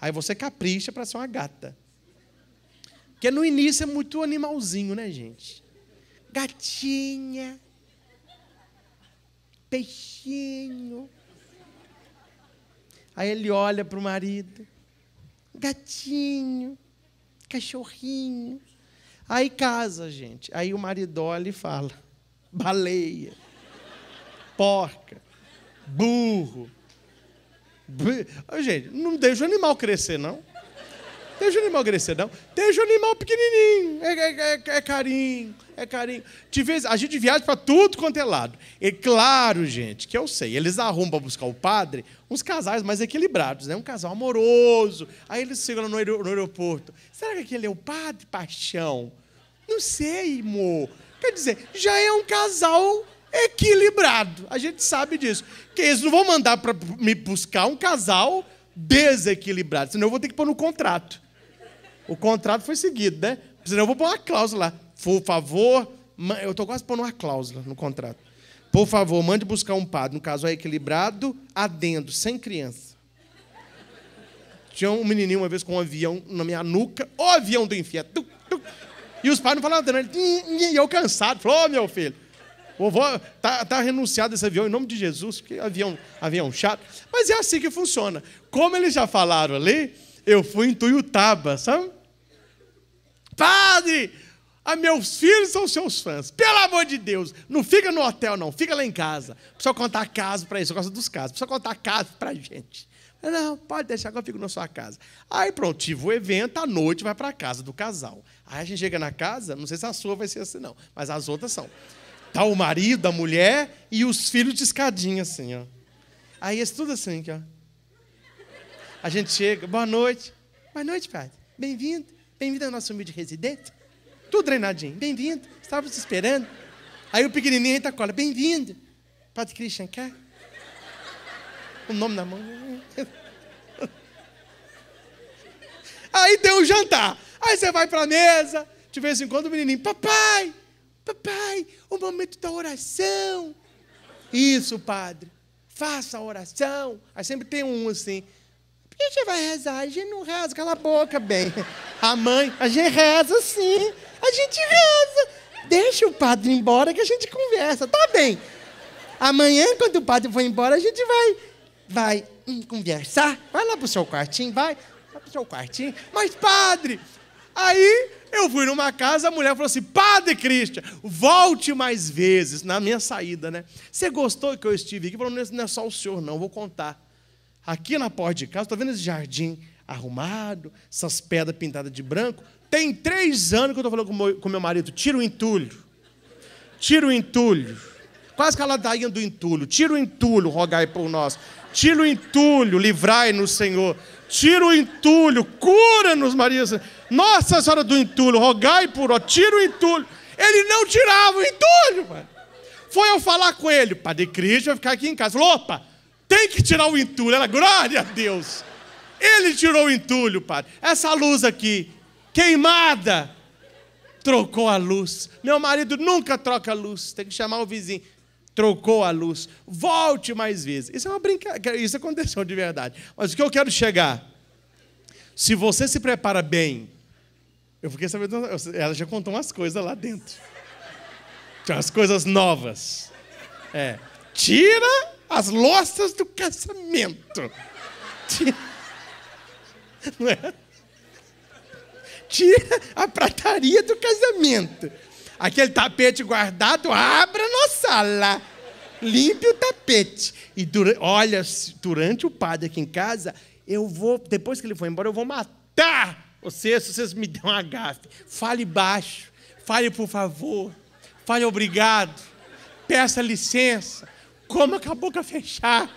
Aí você capricha para ser uma gata. Porque no início é muito animalzinho, né, gente? Gatinha, peixinho. Aí ele olha para o marido, gatinho, cachorrinho. Aí casa, gente. Aí o marido olha e fala: baleia, porca, burro. Gente, não deixa o animal crescer, não. Deixa o animal crescer, não. Deixa o animal pequenininho. É, é, é, é carinho, é carinho. De vez, a gente viaja para tudo quanto é lado. E claro, gente, que eu sei, eles arrumam para buscar o padre uns casais mais equilibrados, né? Um casal amoroso. Aí eles chegam lá no, aer no aeroporto. Será que aquele é o padre Paixão? Não sei, amor. Quer dizer, já é um casal equilibrado. A gente sabe disso. Que eles não vão mandar para me buscar um casal desequilibrado, senão eu vou ter que pôr no contrato. O contrato foi seguido, né? Senão eu vou pôr uma cláusula lá. Por favor, eu estou quase pondo uma cláusula no contrato. Por favor, mande buscar um padre, no caso é equilibrado, adendo, sem criança. Tinha um menininho uma vez com um avião na minha nuca, o avião do inferno. E os pais não falavam nada, e eu cansado, falou, ô oh, meu filho, vovô, tá, tá renunciado esse avião em nome de Jesus, que avião, avião chato. Mas é assim que funciona. Como eles já falaram ali, eu fui em Tuiutaba, sabe? Padre, a ah, meus filhos são seus fãs. Pelo amor de Deus, não fica no hotel, não, fica lá em casa. Precisa contar caso para isso, eu gosto dos casos. Precisa contar caso para gente. Não, pode deixar que eu fico na sua casa. Aí pronto, tive o evento, à noite vai para a casa do casal. Aí a gente chega na casa, não sei se a sua vai ser assim, não, mas as outras são. Tá o marido, a mulher e os filhos de escadinha, assim, ó. Aí é tudo assim, aqui, ó. A gente chega, boa noite. Boa noite, padre. Bem-vindo. Bem-vindo ao nosso humilde residente. Tudo drenadinho. Bem-vindo. Estávamos esperando. Aí o pequenininho entra cola. Bem-vindo. Padre Christian quer? O nome na mão. Aí tem um jantar. Aí você vai para a mesa. De vez em quando o menininho, papai, papai, o momento da oração. Isso, padre. Faça a oração. Aí sempre tem um assim que gente vai rezar? A gente não reza, cala a boca, bem. A mãe, a gente reza sim, a gente reza. Deixa o padre embora que a gente conversa, tá bem. Amanhã, quando o padre for embora, a gente vai, vai conversar. Vai lá pro seu quartinho, vai, vai pro seu quartinho. Mas, padre, aí eu fui numa casa, a mulher falou assim: Padre Cristian, volte mais vezes na minha saída, né? Você gostou que eu estive aqui? Falou: Não é, é só o senhor, não, vou contar. Aqui na porta de casa, estou vendo esse jardim arrumado, essas pedras pintadas de branco? Tem três anos que eu estou falando com meu, marido: tira o entulho, tira o entulho. Quase que a ladainha do entulho: tira o entulho, rogai por nós. Tira o entulho, livrai-nos, Senhor. Tira o entulho, cura-nos, Maria. Nossa Senhora do entulho, rogai por nós. Tira o entulho. Ele não tirava o entulho, mano. Foi eu falar com ele, Padre Cristo vai ficar aqui em casa. Falou, opa, tem que tirar o entulho. Ela, glória a Deus. Ele tirou o entulho, padre. Essa luz aqui, queimada, trocou a luz. Meu marido nunca troca a luz. Tem que chamar o vizinho. Trocou a luz. Volte mais vezes. Isso é uma brincadeira. Isso aconteceu de verdade. Mas o que eu quero chegar? Se você se prepara bem, eu fiquei sabendo, ela já contou umas coisas lá dentro. Tinha umas coisas novas. É. Tira as louças do casamento. Tira, não é? Tira a prataria do casamento. Aquele tapete guardado, abra na sala. Limpe o tapete. E dura, olha, durante o padre aqui em casa, eu vou, depois que ele for embora, eu vou matar vocês se vocês me dão uma gafe. Fale baixo. Fale, por favor. Fale obrigado. Peça licença como com a boca fechada.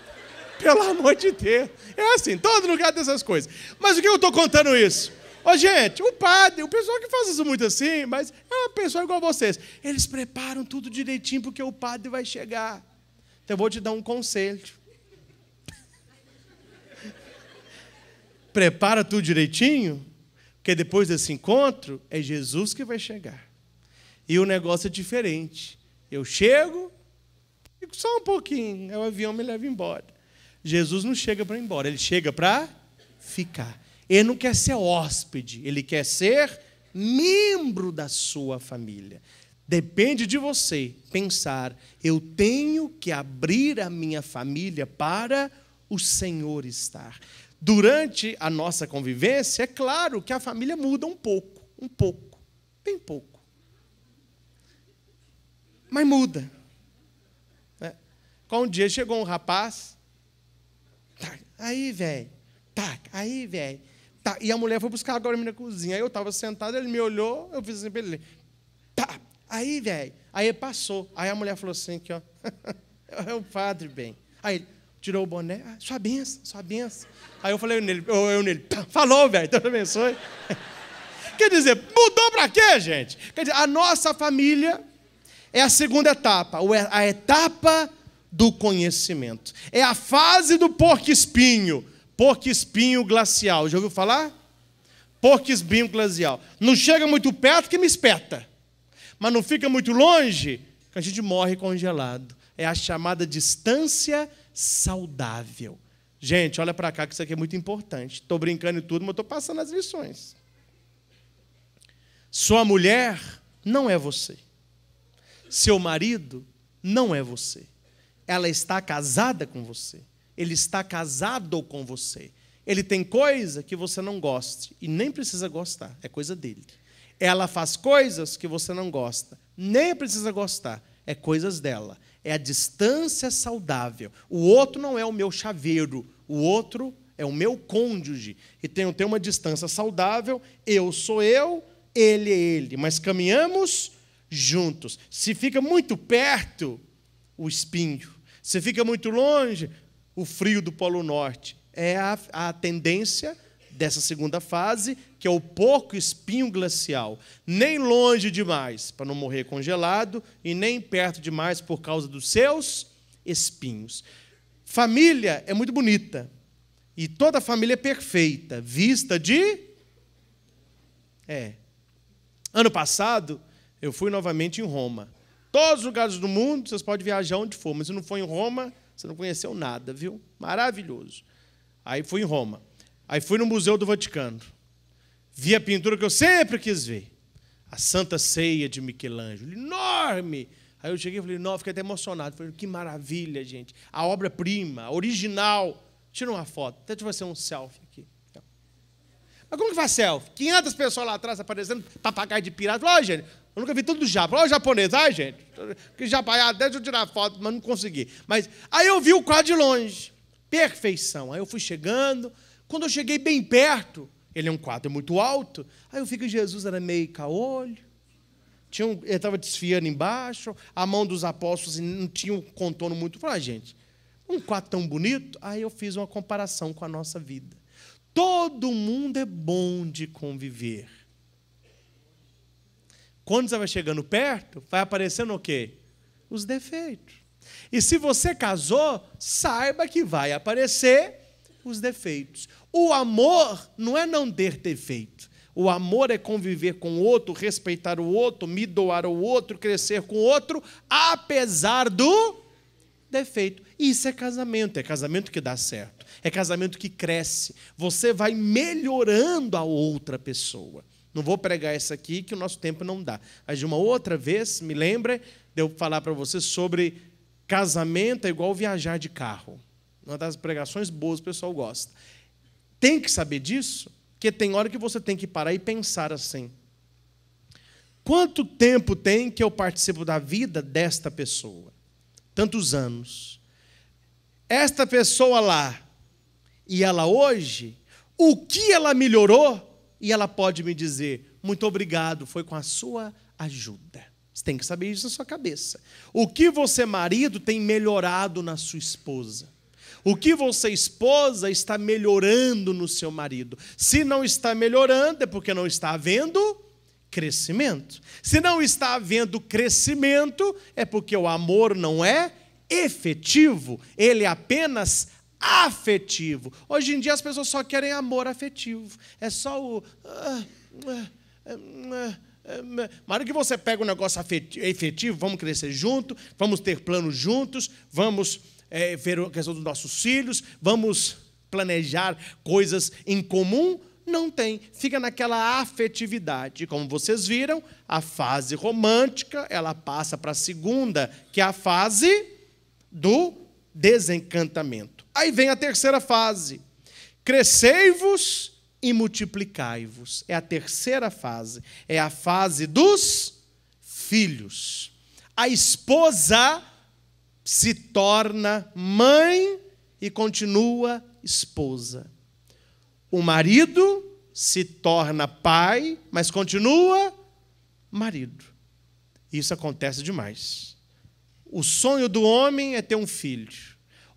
Pelo amor de Deus. É assim, todo lugar dessas coisas. Mas o que eu estou contando isso? Ô, gente, o padre, o pessoal que faz isso muito assim, mas é uma pessoa igual a vocês. Eles preparam tudo direitinho porque o padre vai chegar. Então eu vou te dar um conselho. Prepara tudo direitinho, porque depois desse encontro é Jesus que vai chegar. E o negócio é diferente. Eu chego, Fico só um pouquinho, é o avião me leva embora. Jesus não chega para ir embora, ele chega para ficar. Ele não quer ser hóspede, ele quer ser membro da sua família. Depende de você pensar, eu tenho que abrir a minha família para o Senhor estar. Durante a nossa convivência, é claro que a família muda um pouco, um pouco, bem pouco. Mas muda. Qual um dia chegou um rapaz, tá, aí, velho, tá, aí, velho, tá. E a mulher foi buscar agora a cozinha. Aí eu estava sentado, ele me olhou, eu fiz assim para ele, tá, aí, velho. Aí passou. Aí a mulher falou assim, que ó, é o padre, bem. Aí ele tirou o boné, ah, sua benção, sua benção. Aí eu falei nele, eu, eu nele, falou, velho, Deus abençoe. Quer dizer, mudou para quê, gente? Quer dizer, a nossa família é a segunda etapa, é, a etapa do conhecimento. É a fase do porco-espinho, porco-espinho glacial. Já ouviu falar? Porco-espinho glacial. Não chega muito perto que me espeta, mas não fica muito longe que a gente morre congelado. É a chamada distância saudável. Gente, olha para cá que isso aqui é muito importante. Estou brincando e tudo, mas estou passando as lições. Sua mulher não é você. Seu marido não é você ela está casada com você. Ele está casado com você. Ele tem coisa que você não goste e nem precisa gostar, é coisa dele. Ela faz coisas que você não gosta, nem precisa gostar, é coisas dela. É a distância saudável. O outro não é o meu chaveiro, o outro é o meu cônjuge. E tenho que ter uma distância saudável, eu sou eu, ele é ele, mas caminhamos juntos. Se fica muito perto, o espinho você fica muito longe, o frio do Polo Norte. É a, a tendência dessa segunda fase, que é o pouco espinho glacial. Nem longe demais para não morrer congelado, e nem perto demais por causa dos seus espinhos. Família é muito bonita. E toda família é perfeita, vista de. É. Ano passado, eu fui novamente em Roma todos os lugares do mundo, vocês podem viajar onde for, mas se não for em Roma, você não conheceu nada, viu? Maravilhoso. Aí fui em Roma. Aí fui no Museu do Vaticano. Vi a pintura que eu sempre quis ver. A Santa Ceia de Michelangelo. Enorme! Aí eu cheguei e falei, não, fiquei até emocionado. Falei, que maravilha, gente. A obra-prima, original. Tira uma foto. Até te você um selfie aqui. Mas como que faz selfie? 500 pessoas lá atrás aparecendo, papagaio de pirata. Ó, gente, eu nunca vi tanto japa. Olha o japonês, ai gente, que japaiada, deixa eu tirar foto, mas não consegui. Mas aí eu vi o quadro de longe, perfeição. Aí eu fui chegando, quando eu cheguei bem perto, ele é um quadro muito alto, aí eu vi que Jesus era meio caolho, tinha um, ele estava desfiando embaixo, a mão dos apóstolos não tinha um contorno muito. Eu falei, ah, gente, um quadro tão bonito. Aí eu fiz uma comparação com a nossa vida. Todo mundo é bom de conviver quando você vai chegando perto, vai aparecendo o quê? Os defeitos. E se você casou, saiba que vai aparecer os defeitos. O amor não é não ter defeito. O amor é conviver com o outro, respeitar o outro, me doar ao outro, crescer com o outro, apesar do defeito. Isso é casamento, é casamento que dá certo, é casamento que cresce. Você vai melhorando a outra pessoa. Não vou pregar essa aqui, que o nosso tempo não dá. Mas de uma outra vez, me lembra de eu falar para você sobre casamento é igual viajar de carro. Uma das pregações boas o pessoal gosta. Tem que saber disso, que tem hora que você tem que parar e pensar assim. Quanto tempo tem que eu participo da vida desta pessoa? Tantos anos. Esta pessoa lá e ela hoje, o que ela melhorou e ela pode me dizer: muito obrigado, foi com a sua ajuda. Você tem que saber isso na sua cabeça. O que você, marido, tem melhorado na sua esposa? O que você, esposa, está melhorando no seu marido? Se não está melhorando, é porque não está havendo crescimento. Se não está havendo crescimento, é porque o amor não é efetivo, ele é apenas afetivo. Hoje em dia as pessoas só querem amor afetivo. É só o. Ah, ah, ah, Mas que você pega um negócio efetivo, vamos crescer junto, vamos ter planos juntos, vamos é, ver a questão dos nossos filhos, vamos planejar coisas em comum. Não tem, fica naquela afetividade. Como vocês viram, a fase romântica ela passa para a segunda, que é a fase do desencantamento. Aí vem a terceira fase: crescei-vos e multiplicai-vos. É a terceira fase, é a fase dos filhos. A esposa se torna mãe e continua esposa. O marido se torna pai, mas continua marido. Isso acontece demais. O sonho do homem é ter um filho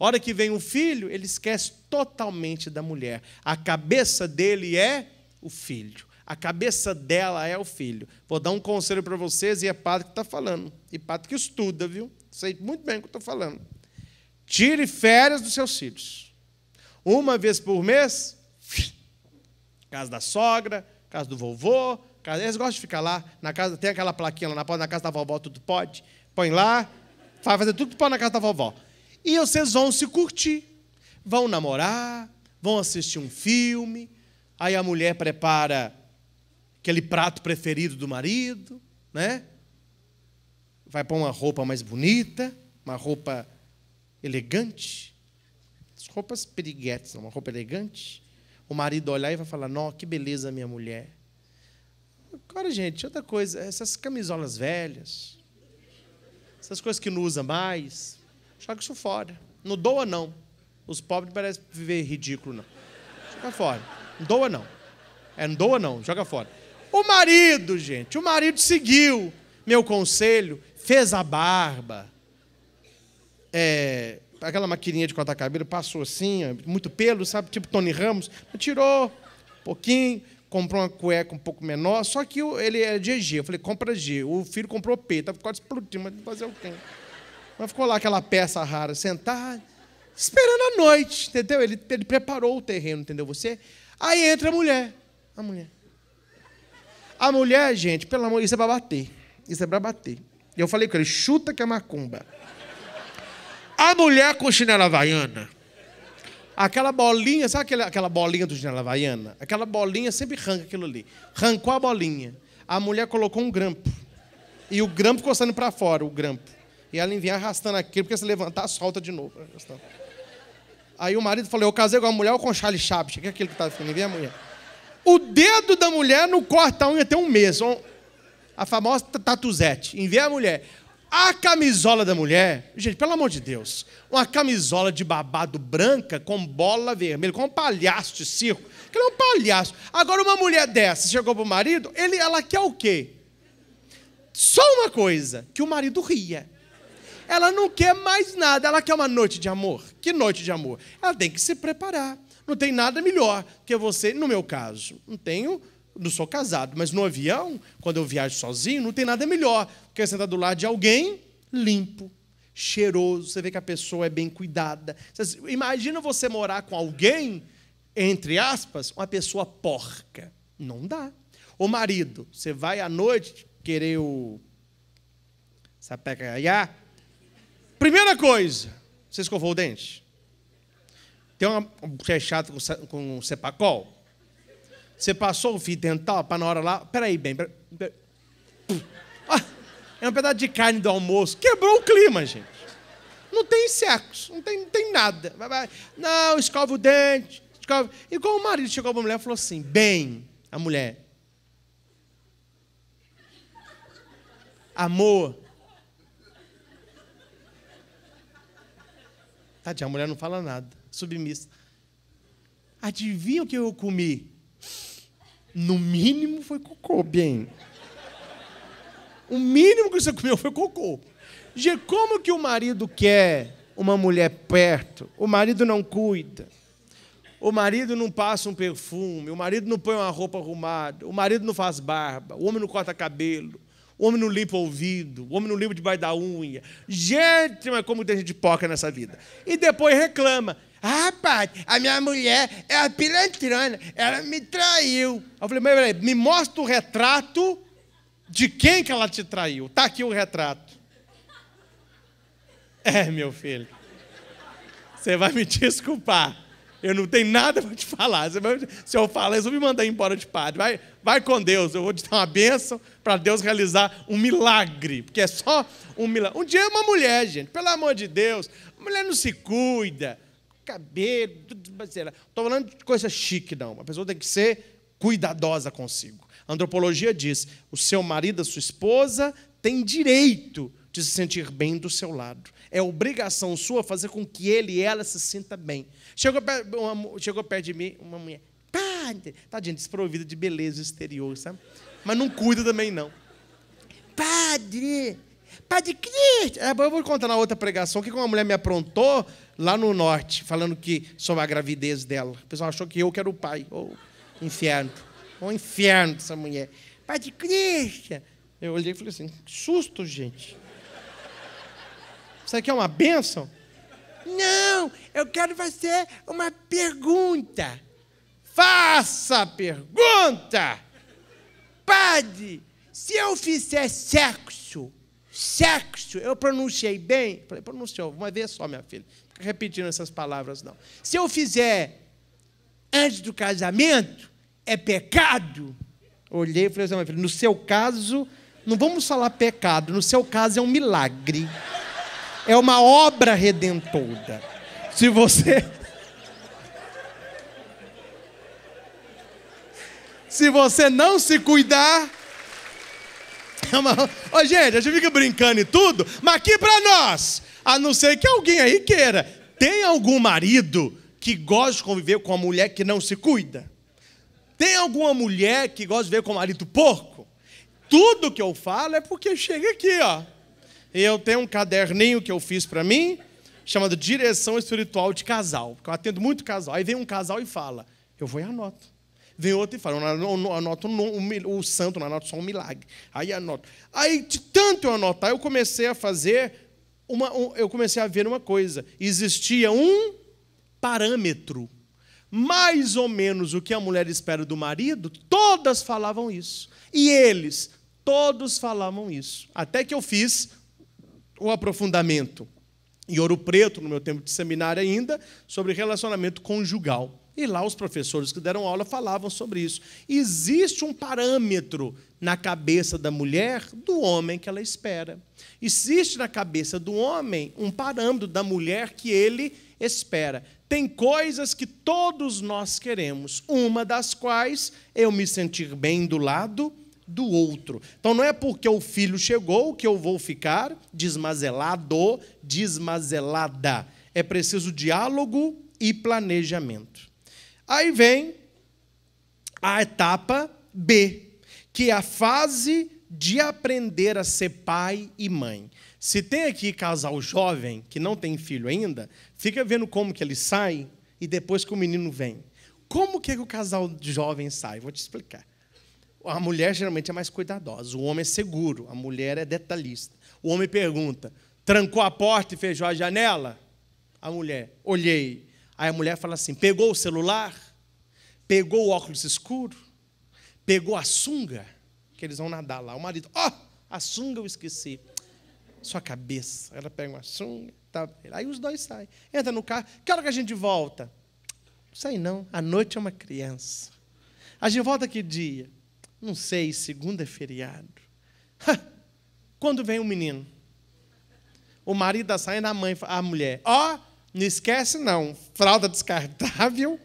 hora que vem o filho, ele esquece totalmente da mulher. A cabeça dele é o filho. A cabeça dela é o filho. Vou dar um conselho para vocês, e é padre que está falando. E padre que estuda, viu? Sei muito bem o que estou falando. Tire férias dos seus filhos. Uma vez por mês, casa da sogra, casa do vovô. Casa... Eles gostam de ficar lá. Na casa Tem aquela plaquinha lá na porta, na casa da vovó, tudo pode. Põe lá, vai fazer tudo que pode na casa da vovó. E vocês vão se curtir. Vão namorar, vão assistir um filme. Aí a mulher prepara aquele prato preferido do marido, né? Vai pôr uma roupa mais bonita, uma roupa elegante. As roupas periguetes, uma roupa elegante. O marido olhar e vai falar: Nó, que beleza, minha mulher. Agora, gente, outra coisa, essas camisolas velhas, essas coisas que não usa mais, Joga isso fora. Não doa, não. Os pobres parecem viver ridículo, não. Joga fora. Não doa, não. É, não doa, não. Joga fora. O marido, gente, o marido seguiu meu conselho, fez a barba. É, aquela maquininha de cortar cabelo, passou assim, muito pelo, sabe? Tipo Tony Ramos. Tirou um pouquinho, comprou uma cueca um pouco menor. Só que ele é de G. Eu falei, compra G. O filho comprou P. Tava tá? quase explodindo, mas fazer o quê? Mas ficou lá aquela peça rara, sentar, esperando a noite, entendeu? Ele, ele preparou o terreno, entendeu? Você. Aí entra a mulher. A mulher. A mulher, gente, pelo amor, isso é pra bater. Isso é pra bater. E eu falei com ele, chuta que é macumba. A mulher com chinela havaiana. Aquela bolinha, sabe aquela, aquela bolinha do chinela havaiana? Aquela bolinha sempre arranca aquilo ali. Rancou a bolinha. A mulher colocou um grampo. E o grampo ficou saindo pra fora, o grampo. E ela vinha arrastando aquilo, porque se levantar, solta de novo. Né, Aí o marido falou: Eu casei com uma mulher ou com Charlie Chaplin? Que é aquele que estava tá, vem a mulher. O dedo da mulher não corta a unha até um mês. A famosa tatuzete. Envia a mulher. A camisola da mulher, gente, pelo amor de Deus, uma camisola de babado branca com bola vermelha, com um palhaço de circo. Que é um palhaço. Agora, uma mulher dessa chegou para o marido, ele, ela quer o quê? Só uma coisa: que o marido ria. Ela não quer mais nada, ela quer uma noite de amor. Que noite de amor? Ela tem que se preparar. Não tem nada melhor que você, no meu caso, não tenho, não sou casado, mas no avião, quando eu viajo sozinho, não tem nada melhor que sentar do lado de alguém limpo, cheiroso, você vê que a pessoa é bem cuidada. imagina você morar com alguém, entre aspas, uma pessoa porca. Não dá. O marido, você vai à noite querer o sapecaiá, Primeira coisa, você escovou o dente? Tem uma é chato com, com cepacol? Você passou o fio dental para na hora lá. Peraí, bem. Ah, é um pedaço de carne do almoço. Quebrou o clima, gente. Não tem sexo, não tem, não tem nada. Vai, vai. Não, escova o dente. Escova. Igual o marido chegou para a mulher e falou assim: bem, a mulher. Amor, Tadinha, a mulher não fala nada, submissa. Adivinha o que eu comi? No mínimo foi cocô, bem. O mínimo que você comeu foi cocô. Gê, como que o marido quer uma mulher perto? O marido não cuida. O marido não passa um perfume, o marido não põe uma roupa arrumada, o marido não faz barba, o homem não corta cabelo. O homem não limpa o ouvido, o homem não limpa debaixo da unha. Gente, mas como tem gente poca nessa vida. E depois reclama. Ah, a minha mulher é a pilantrana, ela me traiu. Eu falei, mas peraí, me mostra o retrato de quem que ela te traiu. Está aqui o retrato. É, meu filho. Você vai me desculpar. Eu não tenho nada para te falar. Se eu falar, eles vão me mandar embora de padre. Vai, vai com Deus, eu vou te dar uma bênção para Deus realizar um milagre. Porque é só um milagre. Um dia é uma mulher, gente, pelo amor de Deus. A mulher não se cuida. Cabelo, tudo Estou falando de coisa chique, não. Uma pessoa tem que ser cuidadosa consigo. A antropologia diz: o seu marido, a sua esposa, tem direito de se sentir bem do seu lado. É obrigação sua fazer com que ele e ela se sinta bem. Chegou, uma, chegou perto de mim uma mulher, padre, tá, tadinha, desprovida de beleza exterior, sabe? Mas não cuida também, não. Padre, Padre Cristo. É, eu vou contar na outra pregação que uma mulher me aprontou lá no norte, falando que sobre a gravidez dela. O pessoal achou que eu que era o pai. Ou oh, inferno. Ou inferno dessa mulher. Padre Cristo. Eu olhei e falei assim: que susto, gente. Isso aqui é uma bênção? Não, eu quero fazer uma pergunta. Faça a pergunta. Padre, se eu fizer sexo, sexo, eu pronunciei bem? Falei, pronunciou, uma vez só, minha filha. Fica repetindo essas palavras, não. Se eu fizer antes do casamento, é pecado? Olhei e falei assim, minha filha, no seu caso, não vamos falar pecado, no seu caso é um milagre é uma obra redentora. Se você. Se você não se cuidar. É uma... Ô, gente, a gente fica brincando e tudo, mas aqui para nós, a não ser que alguém aí queira, tem algum marido que gosta de conviver com uma mulher que não se cuida? Tem alguma mulher que gosta de ver com o marido porco? Tudo que eu falo é porque chega aqui, ó. E eu tenho um caderninho que eu fiz para mim, chamado Direção Espiritual de Casal, porque eu atendo muito casal. Aí vem um casal e fala, eu vou e anoto. Vem outro e fala, eu anoto o santo, não anoto só um milagre. Aí anoto. Aí, de tanto eu anotar, eu comecei a fazer, uma, eu comecei a ver uma coisa. Existia um parâmetro. Mais ou menos o que a mulher espera do marido, todas falavam isso. E eles, todos falavam isso. Até que eu fiz o aprofundamento em Ouro Preto, no meu tempo de seminário ainda, sobre relacionamento conjugal. E lá os professores que deram aula falavam sobre isso. Existe um parâmetro na cabeça da mulher do homem que ela espera. Existe na cabeça do homem um parâmetro da mulher que ele espera. Tem coisas que todos nós queremos, uma das quais eu me sentir bem do lado, do outro. Então não é porque o filho chegou que eu vou ficar desmazelado, desmazelada. É preciso diálogo e planejamento. Aí vem a etapa B, que é a fase de aprender a ser pai e mãe. Se tem aqui casal jovem que não tem filho ainda, fica vendo como que ele sai e depois que o menino vem. Como que, é que o casal jovem sai? Vou te explicar. A mulher geralmente é mais cuidadosa, o homem é seguro, a mulher é detalhista. O homem pergunta: trancou a porta e fechou a janela? A mulher, olhei. Aí a mulher fala assim: pegou o celular? Pegou o óculos escuro? Pegou a sunga? Que eles vão nadar lá. O marido, ó, oh, a sunga eu esqueci. Sua cabeça. Ela pega uma sunga. Tá. Aí os dois saem. Entra no carro. Que hora que a gente volta? Não sei não. A noite é uma criança. A gente volta que dia? Não sei, segunda é feriado. Ha! Quando vem o menino? O marido da saia da mãe, a ah, mulher. Ó, oh, não esquece não, fralda descartável,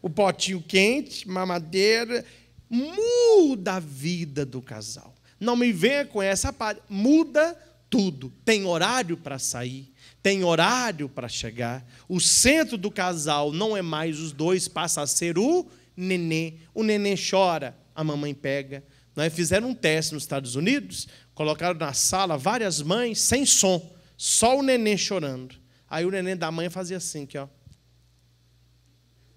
o potinho quente, mamadeira. Muda a vida do casal. Não me venha com essa parte. Muda tudo. Tem horário para sair, tem horário para chegar. O centro do casal não é mais os dois, passa a ser o nenê. O nenê chora, a mamãe pega. Né? Fizeram um teste nos Estados Unidos, colocaram na sala várias mães sem som, só o neném chorando. Aí o neném da mãe fazia assim, aqui, ó.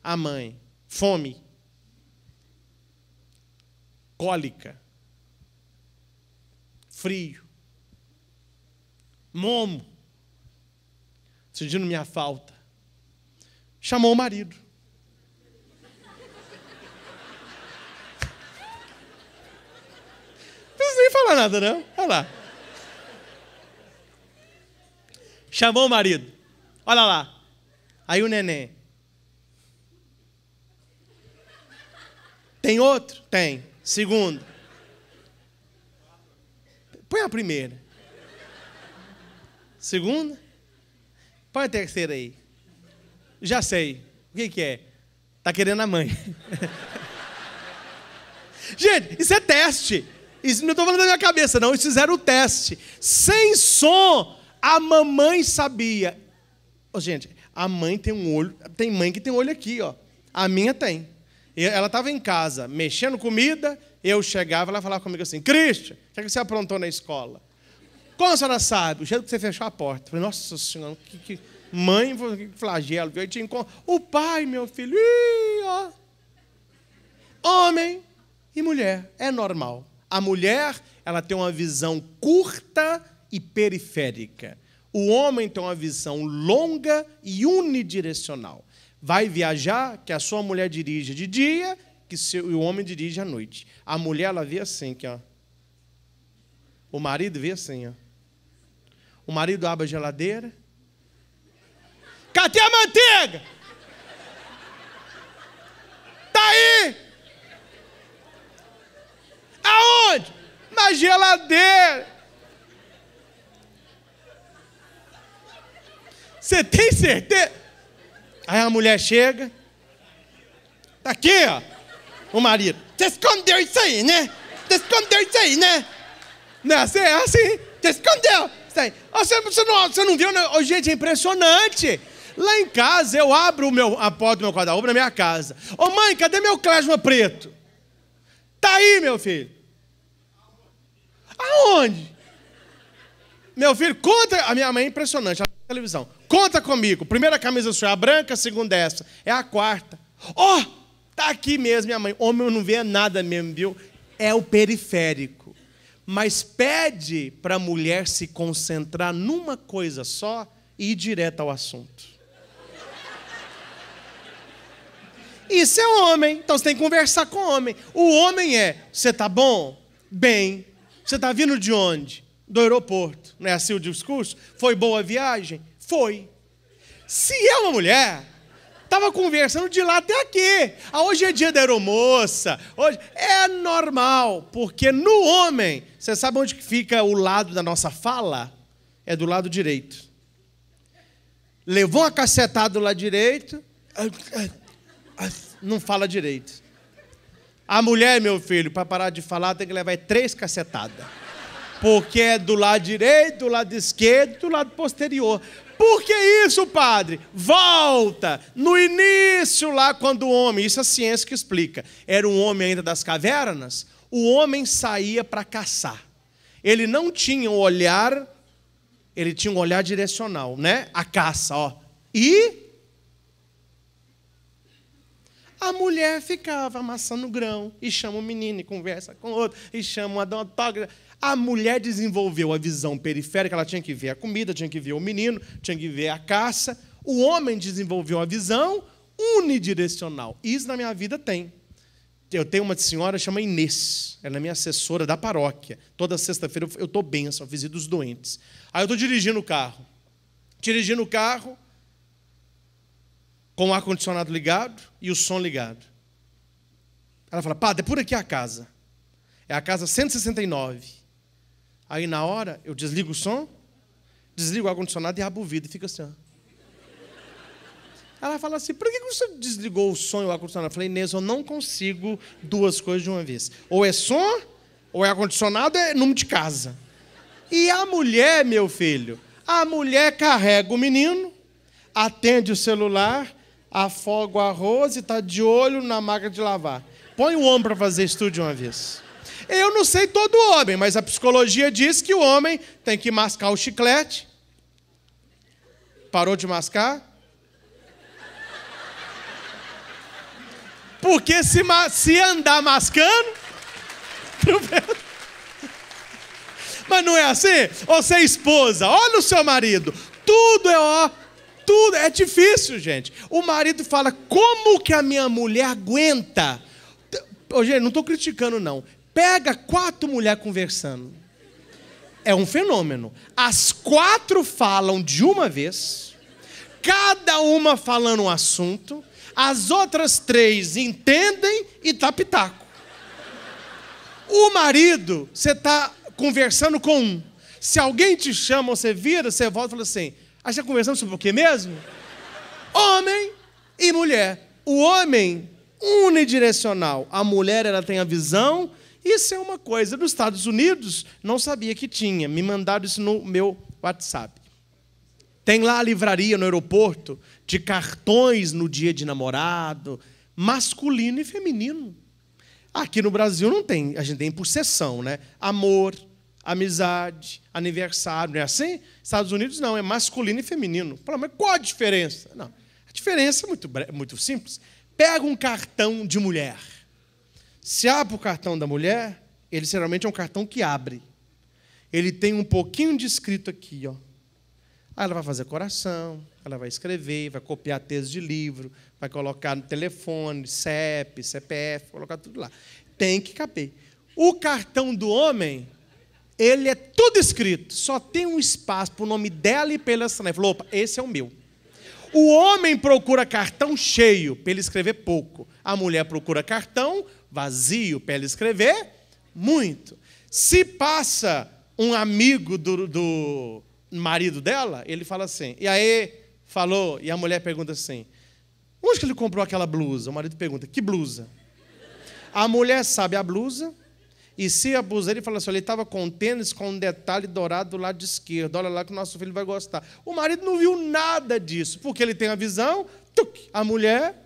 A mãe, fome, cólica, frio, momo, sentindo minha falta. Chamou o marido. nem falar nada, não. Olha lá. Chamou o marido. Olha lá. Aí o neném. Tem outro? Tem. Segundo. Põe a primeira. Segunda? Põe a terceira aí. Já sei. O que, que é? Tá querendo a mãe. Gente, isso é teste. Isso não estou falando da minha cabeça, não. Eles fizeram o teste. Sem som, a mamãe sabia. Oh, gente, a mãe tem um olho. Tem mãe que tem olho aqui, ó. A minha tem. Ela estava em casa, mexendo comida. Eu chegava, ela falava comigo assim: Cristian, o que, é que você aprontou na escola? Como a senhora sabe? O jeito que você fechou a porta. Eu falei, nossa senhora, que, que... mãe, que flagelo. Eu te encontro. O pai, meu filho, ih, ó. Homem e mulher, é normal. A mulher, ela tem uma visão curta e periférica. O homem tem uma visão longa e unidirecional. Vai viajar, que a sua mulher dirige de dia, que o homem dirige à noite. A mulher, ela vê assim, que ó. O marido vê assim, ó. O marido abre a geladeira. Cadê a manteiga? Tá aí! Aonde? Na geladeira. Você tem certeza? Aí a mulher chega. Tá aqui, ó. O marido. Você escondeu isso aí, né? Você escondeu isso aí, né? Não, é assim. Você escondeu isso aí. Você, você, não, você não viu? Não? Né? gente, é impressionante. Lá em casa, eu abro o meu, a porta do meu guarda-roupa na minha casa. Ô mãe, cadê meu clássico preto? Tá aí, meu filho. Aonde? Meu filho, conta. A minha mãe é impressionante, ela na televisão. Conta comigo. Primeira camisa sua é a branca, a segunda é essa. É a quarta. Ó, oh, tá aqui mesmo, minha mãe. Homem não vê nada mesmo, viu? É o periférico. Mas pede para a mulher se concentrar numa coisa só e ir direto ao assunto. Isso é homem. Então você tem que conversar com o homem. O homem é: você tá bom? Bem. Você está vindo de onde? Do aeroporto. Não é assim o discurso? Foi boa viagem? Foi. Se é uma mulher, estava conversando de lá até aqui. Ah, hoje é dia da aeromoça. Hoje é normal, porque no homem, você sabe onde fica o lado da nossa fala? É do lado direito. Levou uma cacetada do lado direito, ah, ah, ah, não fala direito. A mulher, meu filho, para parar de falar, tem que levar três cacetadas. Porque é do lado direito, do lado esquerdo, do lado posterior. Por que isso, padre? Volta! No início, lá quando o homem, isso é a ciência que explica, era um homem ainda das cavernas, o homem saía para caçar. Ele não tinha um olhar, ele tinha um olhar direcional, né? A caça, ó. E a mulher ficava amassando grão e chama o menino e conversa com o outro e chama um odontógrafo. A mulher desenvolveu a visão periférica, ela tinha que ver a comida, tinha que ver o menino, tinha que ver a caça. O homem desenvolveu a visão unidirecional. Isso na minha vida tem. Eu tenho uma senhora chama Inês, ela é minha assessora da paróquia. Toda sexta-feira eu estou bem, só visito os doentes. Aí eu estou dirigindo o carro. Dirigindo o carro, com o ar-condicionado ligado e o som ligado. Ela fala: Padre, é por aqui a casa. É a casa 169. Aí, na hora, eu desligo o som, desligo o ar-condicionado e abro o vidro e fica assim. Ó. Ela fala assim: por que você desligou o som e o ar-condicionado? Eu falei: Inês, eu não consigo duas coisas de uma vez. Ou é som, ou é ar-condicionado, é número de casa. E a mulher, meu filho, a mulher carrega o menino, atende o celular, afoga o arroz e está de olho na máquina de lavar. Põe o homem para fazer estudo de uma vez. Eu não sei todo homem, mas a psicologia diz que o homem tem que mascar o chiclete. Parou de mascar? Porque se, se andar mascando. Mas não é assim? Você, esposa, olha o seu marido. Tudo é ó tudo, é difícil, gente. O marido fala: como que a minha mulher aguenta? Ô, gente, não estou criticando, não. Pega quatro mulheres conversando. É um fenômeno. As quatro falam de uma vez, cada uma falando um assunto, as outras três entendem e tapitaco. Tá o marido, você está conversando com um. Se alguém te chama, você vira, você volta e fala assim: Aí já tá conversamos sobre o que mesmo? Homem e mulher. O homem unidirecional. A mulher ela tem a visão. Isso é uma coisa dos Estados Unidos, não sabia que tinha. Me mandaram isso no meu WhatsApp. Tem lá a livraria no aeroporto de cartões no dia de namorado, masculino e feminino. Aqui no Brasil não tem, a gente tem por sessão, né? Amor, amizade, aniversário, não é assim? Estados Unidos não, é masculino e feminino. Fala, mas qual a diferença? Não. A diferença é muito, muito simples. Pega um cartão de mulher. Se abre o cartão da mulher, ele geralmente é um cartão que abre. Ele tem um pouquinho de escrito aqui, ó. Aí ela vai fazer coração, ela vai escrever, vai copiar texto de livro, vai colocar no telefone, CEP, CPF, colocar tudo lá. Tem que caber. O cartão do homem ele é tudo escrito, só tem um espaço para o nome dela e pela ele assinar. Ele falou: opa, esse é o meu. O homem procura cartão cheio para ele escrever pouco. A mulher procura cartão vazio para ele escrever muito. Se passa um amigo do, do marido dela, ele fala assim, e aí falou, e a mulher pergunta assim: onde que ele comprou aquela blusa? O marido pergunta: que blusa? A mulher sabe a blusa, e se abusar, ele fala assim: ele estava com tênis com um detalhe dourado do lado esquerdo. Olha lá que o nosso filho vai gostar. O marido não viu nada disso, porque ele tem a visão, tuc, a mulher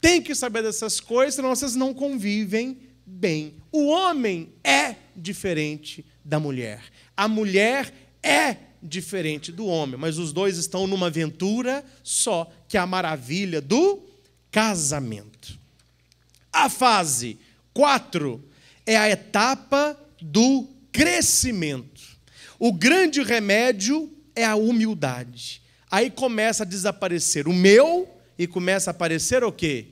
tem que saber dessas coisas, senão vocês não convivem bem. O homem é diferente da mulher. A mulher é diferente do homem, mas os dois estão numa aventura só, que é a maravilha do casamento. A fase 4 é a etapa do crescimento. O grande remédio é a humildade. Aí começa a desaparecer o meu e começa a aparecer o quê?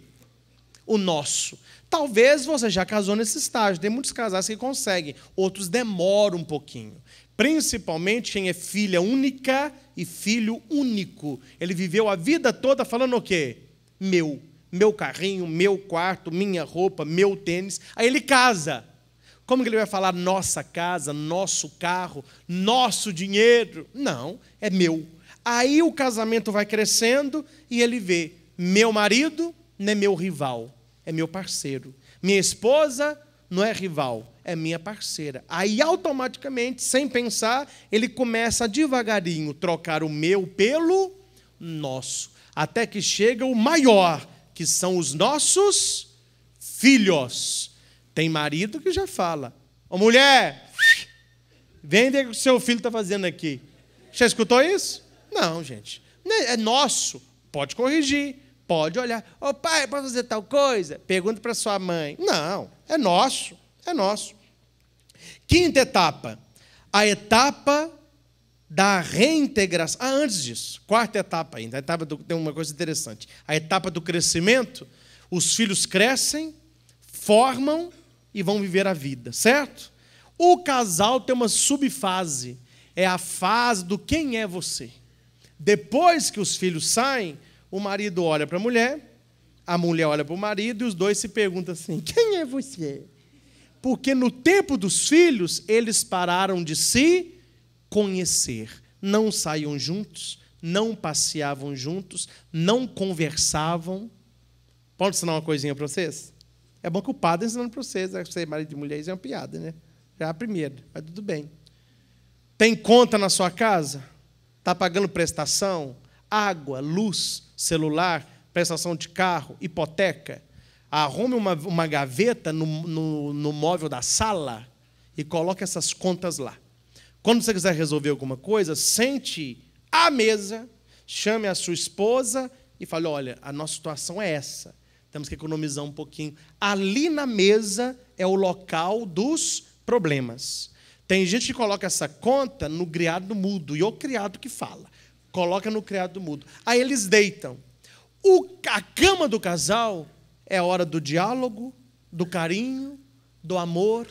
O nosso. Talvez você já casou nesse estágio, tem muitos casais que conseguem, outros demoram um pouquinho. Principalmente quem é filha única e filho único. Ele viveu a vida toda falando o quê? Meu meu carrinho, meu quarto, minha roupa, meu tênis. Aí ele casa. Como que ele vai falar nossa casa, nosso carro, nosso dinheiro? Não, é meu. Aí o casamento vai crescendo e ele vê: meu marido não é meu rival, é meu parceiro. Minha esposa não é rival, é minha parceira. Aí automaticamente, sem pensar, ele começa devagarinho trocar o meu pelo nosso, até que chega o maior, que são os nossos filhos. Tem marido que já fala: Ô mulher, vem ver o que seu filho está fazendo aqui. Já escutou isso? Não, gente. Né, é nosso. Pode corrigir, pode olhar. Ô pai, pode fazer tal coisa? Pergunta para sua mãe. Não, é nosso. É nosso. Quinta etapa: a etapa da reintegração. Ah, antes disso, quarta etapa ainda, a etapa do, tem uma coisa interessante. A etapa do crescimento, os filhos crescem, formam e vão viver a vida, certo? O casal tem uma subfase, é a fase do quem é você. Depois que os filhos saem, o marido olha para a mulher, a mulher olha para o marido e os dois se perguntam assim: quem é você? Porque no tempo dos filhos, eles pararam de se conhecer. Não saíam juntos, não passeavam juntos, não conversavam. Posso ensinar uma coisinha para vocês? É bom que o padre ensinando para vocês, né? ser marido de mulher é uma piada, né? Já é a primeira, mas tudo bem. Tem conta na sua casa? Está pagando prestação? Água, luz, celular, prestação de carro, hipoteca? Arrume uma, uma gaveta no, no, no móvel da sala e coloque essas contas lá. Quando você quiser resolver alguma coisa, sente à mesa, chame a sua esposa e fale: olha, a nossa situação é essa. Temos que economizar um pouquinho. Ali na mesa é o local dos problemas. Tem gente que coloca essa conta no criado mudo, e o criado que fala. Coloca no criado mudo. Aí eles deitam. O, a cama do casal é a hora do diálogo, do carinho, do amor,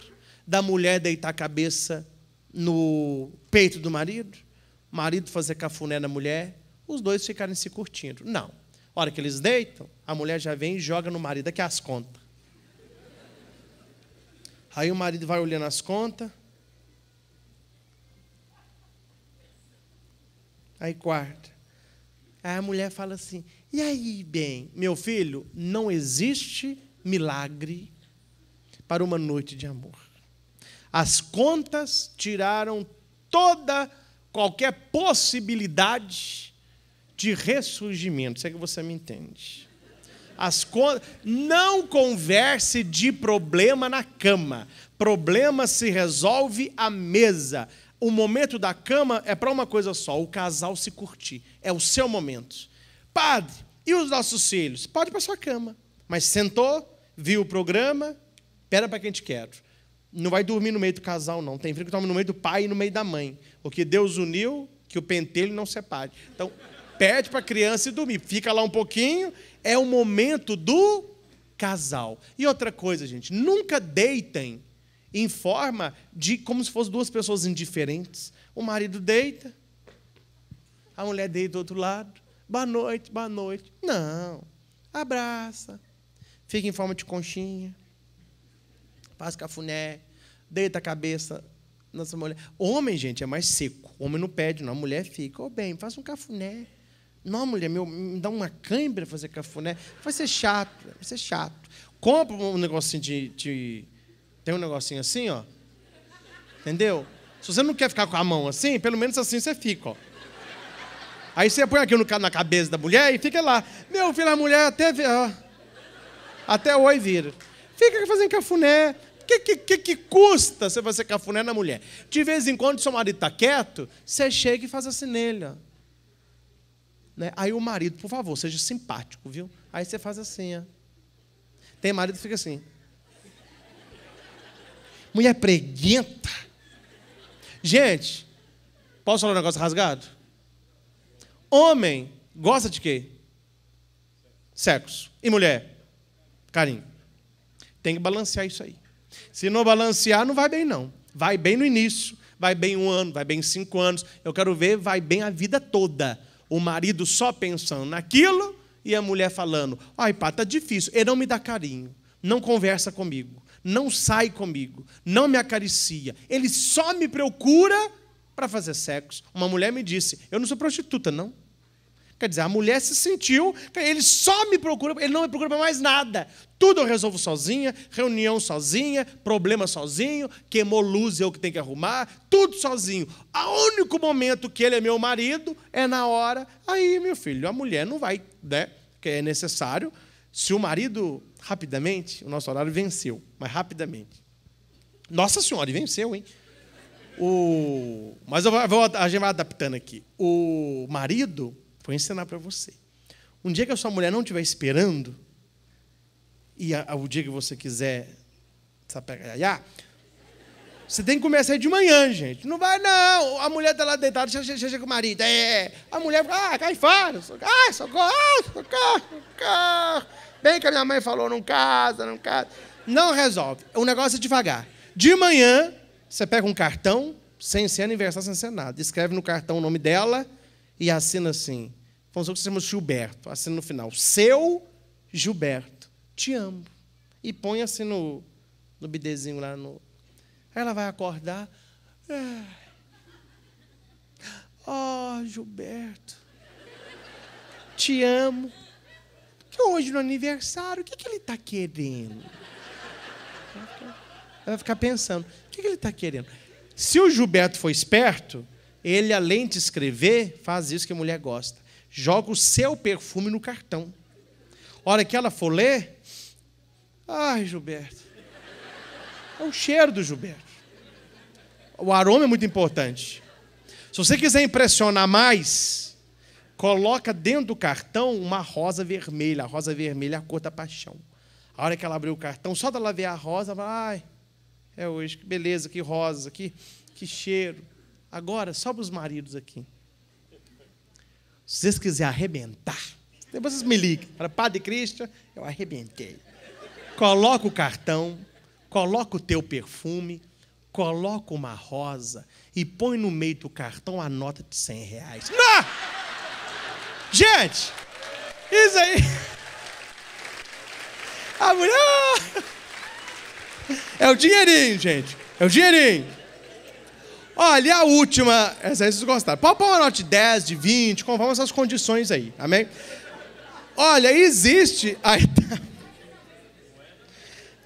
da mulher deitar a cabeça no peito do marido, o marido fazer cafuné na mulher, os dois ficarem se curtindo. Não. A hora que eles deitam, a mulher já vem e joga no marido aqui é as contas. Aí o marido vai olhando as contas. Aí quarta. Aí a mulher fala assim: e aí, bem, meu filho, não existe milagre para uma noite de amor. As contas tiraram toda qualquer possibilidade de ressurgimento. Sei que você me entende. As contas, não converse de problema na cama. Problema se resolve à mesa. O momento da cama é para uma coisa só: o casal se curtir. É o seu momento. Padre, e os nossos filhos? Pode ir para sua cama. Mas sentou, viu o programa, pera para quem te quer não vai dormir no meio do casal, não. Tem filho que dorme no meio do pai e no meio da mãe. Porque Deus uniu, que o pentelho não separe. Então, pede para a criança e dormir. Fica lá um pouquinho, é o momento do casal. E outra coisa, gente, nunca deitem em forma de como se fossem duas pessoas indiferentes. O marido deita, a mulher deita do outro lado. Boa noite, boa noite. Não. Abraça. Fica em forma de conchinha faz cafuné, deita a cabeça nossa mulher. Homem, gente, é mais seco. Homem não pede, não. A mulher fica, ô oh, bem, faça um cafuné. Não, mulher, meu, me dá uma cãibra fazer cafuné. Vai ser chato, vai ser chato. Compra um negocinho de, de. Tem um negocinho assim, ó. Entendeu? Se você não quer ficar com a mão assim, pelo menos assim você fica, ó. Aí você põe aquilo na cabeça da mulher e fica lá. Meu filho, a mulher até. Ó, até oi vira. Fica fazendo cafuné que, que, que, que custa você fazer cafuné na mulher? De vez em quando, seu marido está quieto, você chega e faz assim nele. Ó. Né? Aí o marido, por favor, seja simpático, viu? Aí você faz assim. Ó. Tem marido que fica assim. Mulher preguenta. Gente, posso falar um negócio rasgado? Homem gosta de quê? Sexo. E mulher? Carinho. Tem que balancear isso aí. Se não balancear, não vai bem, não. Vai bem no início, vai bem um ano, vai bem cinco anos. Eu quero ver, vai bem a vida toda. O marido só pensando naquilo e a mulher falando: ai, pá, tá difícil. Ele não me dá carinho, não conversa comigo, não sai comigo, não me acaricia. Ele só me procura para fazer sexo. Uma mulher me disse: eu não sou prostituta, não. Quer dizer, a mulher se sentiu, ele só me procura, ele não me procura para mais nada. Tudo eu resolvo sozinha, reunião sozinha, problema sozinho, queimou luz eu que tenho que arrumar, tudo sozinho. O único momento que ele é meu marido é na hora. Aí, meu filho, a mulher não vai, né? Que é necessário. Se o marido, rapidamente, o nosso horário venceu, mas rapidamente. Nossa Senhora, e venceu, hein? O... Mas eu vou, a gente vai adaptando aqui. O marido, vou ensinar para você. Um dia que a sua mulher não estiver esperando, e a, a, o dia que você quiser sapegaiar, você tem que começar de manhã, gente. Não vai, não. A mulher está lá deitada, chega com o marido. É. é, é. A mulher fica, ah, cai tá fora. Ah, socorro, ah, socorro, socorro. Bem que a minha mãe falou, não casa, não casa. Não resolve. O negócio é devagar. De manhã, você pega um cartão, sem ser aniversário, sem ser nada. Escreve no cartão o nome dela e assina assim. Vamos supor que se chama Gilberto. Assina no final. Seu Gilberto te amo. E põe assim no, no bidezinho lá no. Aí ela vai acordar. Ah, oh, Gilberto, te amo. Que hoje no aniversário, o que, que ele está querendo? Ela vai ficar pensando, o que, que ele está querendo? Se o Gilberto for esperto, ele, além de escrever, faz isso que a mulher gosta. Joga o seu perfume no cartão. A hora que ela for ler, Ai, Gilberto. É o cheiro do Gilberto. O aroma é muito importante. Se você quiser impressionar mais, coloca dentro do cartão uma rosa vermelha. A rosa vermelha é a cor da paixão. A hora que ela abriu o cartão, só dela ver a rosa, ela fala, ai, é hoje, que beleza, que rosa, que, que cheiro. Agora, só para os maridos aqui. Se vocês quiserem arrebentar, depois vocês me ligam. Para Padre Cristo, eu arrebentei. Coloca o cartão, coloca o teu perfume, coloca uma rosa e põe no meio do cartão a nota de 100 reais. Não! Gente, isso aí. A mulher. Ah! É o dinheirinho, gente. É o dinheirinho. Olha, e a última. Essa aí vocês gostaram. Pode pôr uma nota de 10, de 20, conforme essas condições aí. Amém? Olha, existe.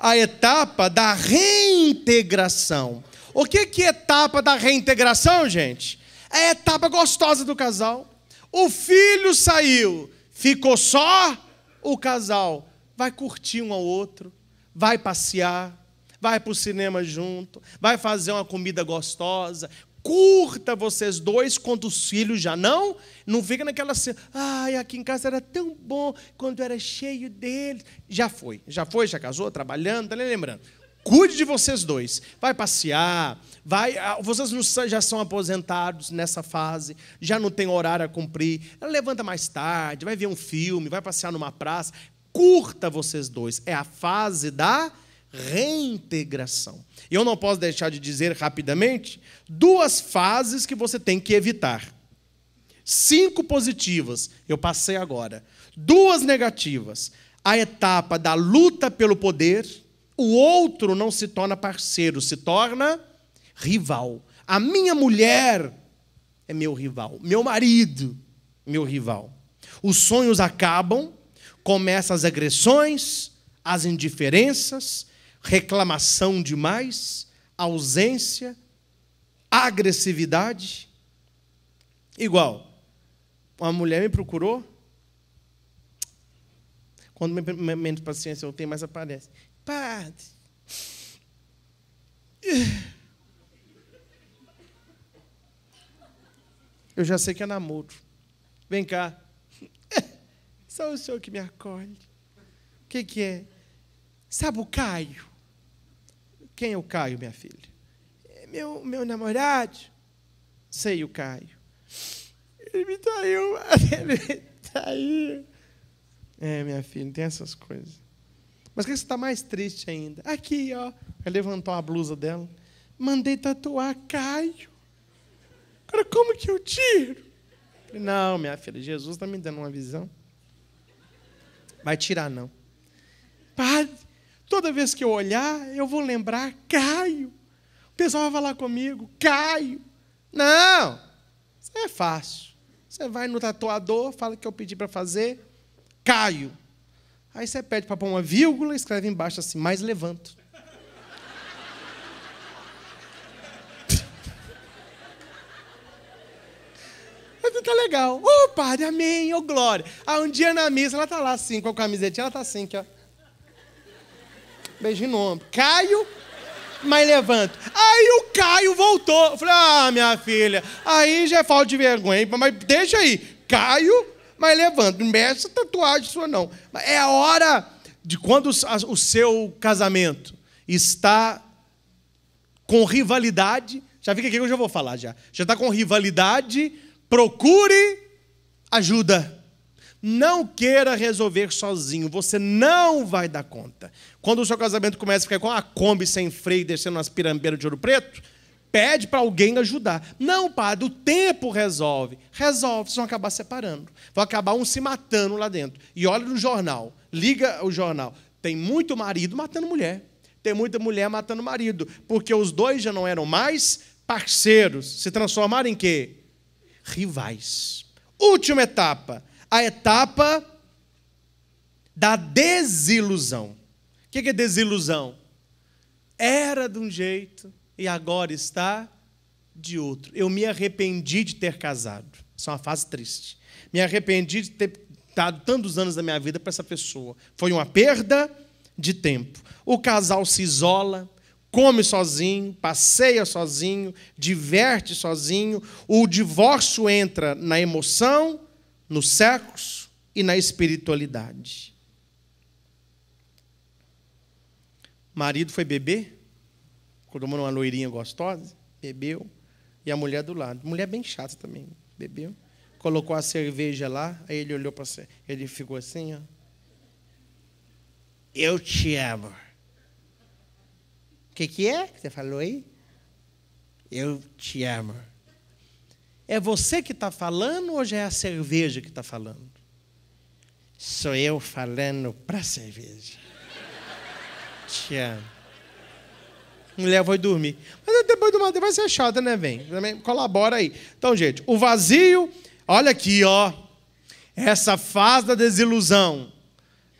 a etapa da reintegração. O que, que é etapa da reintegração, gente? É a etapa gostosa do casal. O filho saiu, ficou só o casal. Vai curtir um ao outro, vai passear, vai para o cinema junto, vai fazer uma comida gostosa, curta vocês dois quando os filhos já não, não fica naquela assim, ai, aqui em casa era tão bom quando era cheio deles. Já foi, já foi, já casou, trabalhando, tá lembrando. Cuide de vocês dois. Vai passear, vai, ah, vocês já são aposentados nessa fase, já não tem horário a cumprir. Ela levanta mais tarde, vai ver um filme, vai passear numa praça. Curta vocês dois. É a fase da reintegração. E eu não posso deixar de dizer rapidamente duas fases que você tem que evitar. Cinco positivas, eu passei agora. Duas negativas. A etapa da luta pelo poder, o outro não se torna parceiro, se torna rival. A minha mulher é meu rival. Meu marido, meu rival. Os sonhos acabam, começam as agressões, as indiferenças, reclamação demais, ausência, agressividade. Igual, uma mulher me procurou. Quando menos paciência eu tenho, mais aparece. Padre. Eu já sei que é namoro. Vem cá. Só o senhor que me acolhe. O que, que é? Sabe o Caio? Quem é o Caio, minha filha? É meu, meu namorado. Sei o Caio. Ele me traiu, ele me traiu. É, minha filha, tem essas coisas. Mas é que você está mais triste ainda? Aqui, ó. Ela levantou a blusa dela. Mandei tatuar Caio. Cara, como que eu tiro? não, minha filha, Jesus está me dando uma visão. Vai tirar, não. Padre, Toda vez que eu olhar, eu vou lembrar Caio. O pessoal vai falar comigo, Caio. Não, isso é fácil. Você vai no tatuador, fala que eu pedi para fazer, Caio. Aí você pede para pôr uma vírgula, escreve embaixo assim, mais levanto. tá legal. Ô, oh, padre, amém, ô, oh, glória. Ah, um dia na missa, ela tá lá assim, com a camisetinha, ela tá assim, que ó. Beijinho no ombro. Caio, mas levanto. Aí o Caio voltou. Eu falei, ah, minha filha, aí já é falta de vergonha, mas deixa aí. Caio, mas levanto. Não mexe essa tatuagem sua, não. É a hora de quando o seu casamento está com rivalidade. Já fica aqui que eu já vou falar já. Já está com rivalidade, procure ajuda. Não queira resolver sozinho, você não vai dar conta. Quando o seu casamento começa a ficar com a Kombi sem freio, descendo umas pirambeiras de ouro preto, pede para alguém ajudar. Não, padre, o tempo resolve. Resolve, vocês vão acabar separando. Vão acabar um se matando lá dentro. E olha no jornal, liga o jornal. Tem muito marido matando mulher. Tem muita mulher matando marido. Porque os dois já não eram mais parceiros. Se transformaram em quê? Rivais. Última etapa a etapa da desilusão. O que é desilusão? Era de um jeito e agora está de outro. Eu me arrependi de ter casado. Isso é uma fase triste. Me arrependi de ter dado tantos anos da minha vida para essa pessoa. Foi uma perda de tempo. O casal se isola, come sozinho, passeia sozinho, diverte sozinho. O divórcio entra na emoção no sexo e na espiritualidade. Marido foi beber, tomando uma loirinha gostosa, bebeu, e a mulher do lado. Mulher bem chata também, bebeu. Colocou a cerveja lá, aí ele olhou para você, ele ficou assim, ó. Eu te amo. O que, que é que você falou aí? Eu te amo. É você que está falando ou já é a cerveja que está falando? Sou eu falando para a cerveja. Te amo. Mulher foi dormir. Mas depois do madeira vai ser chata, né, vem? Também colabora aí. Então, gente, o vazio, olha aqui, ó. Essa fase da desilusão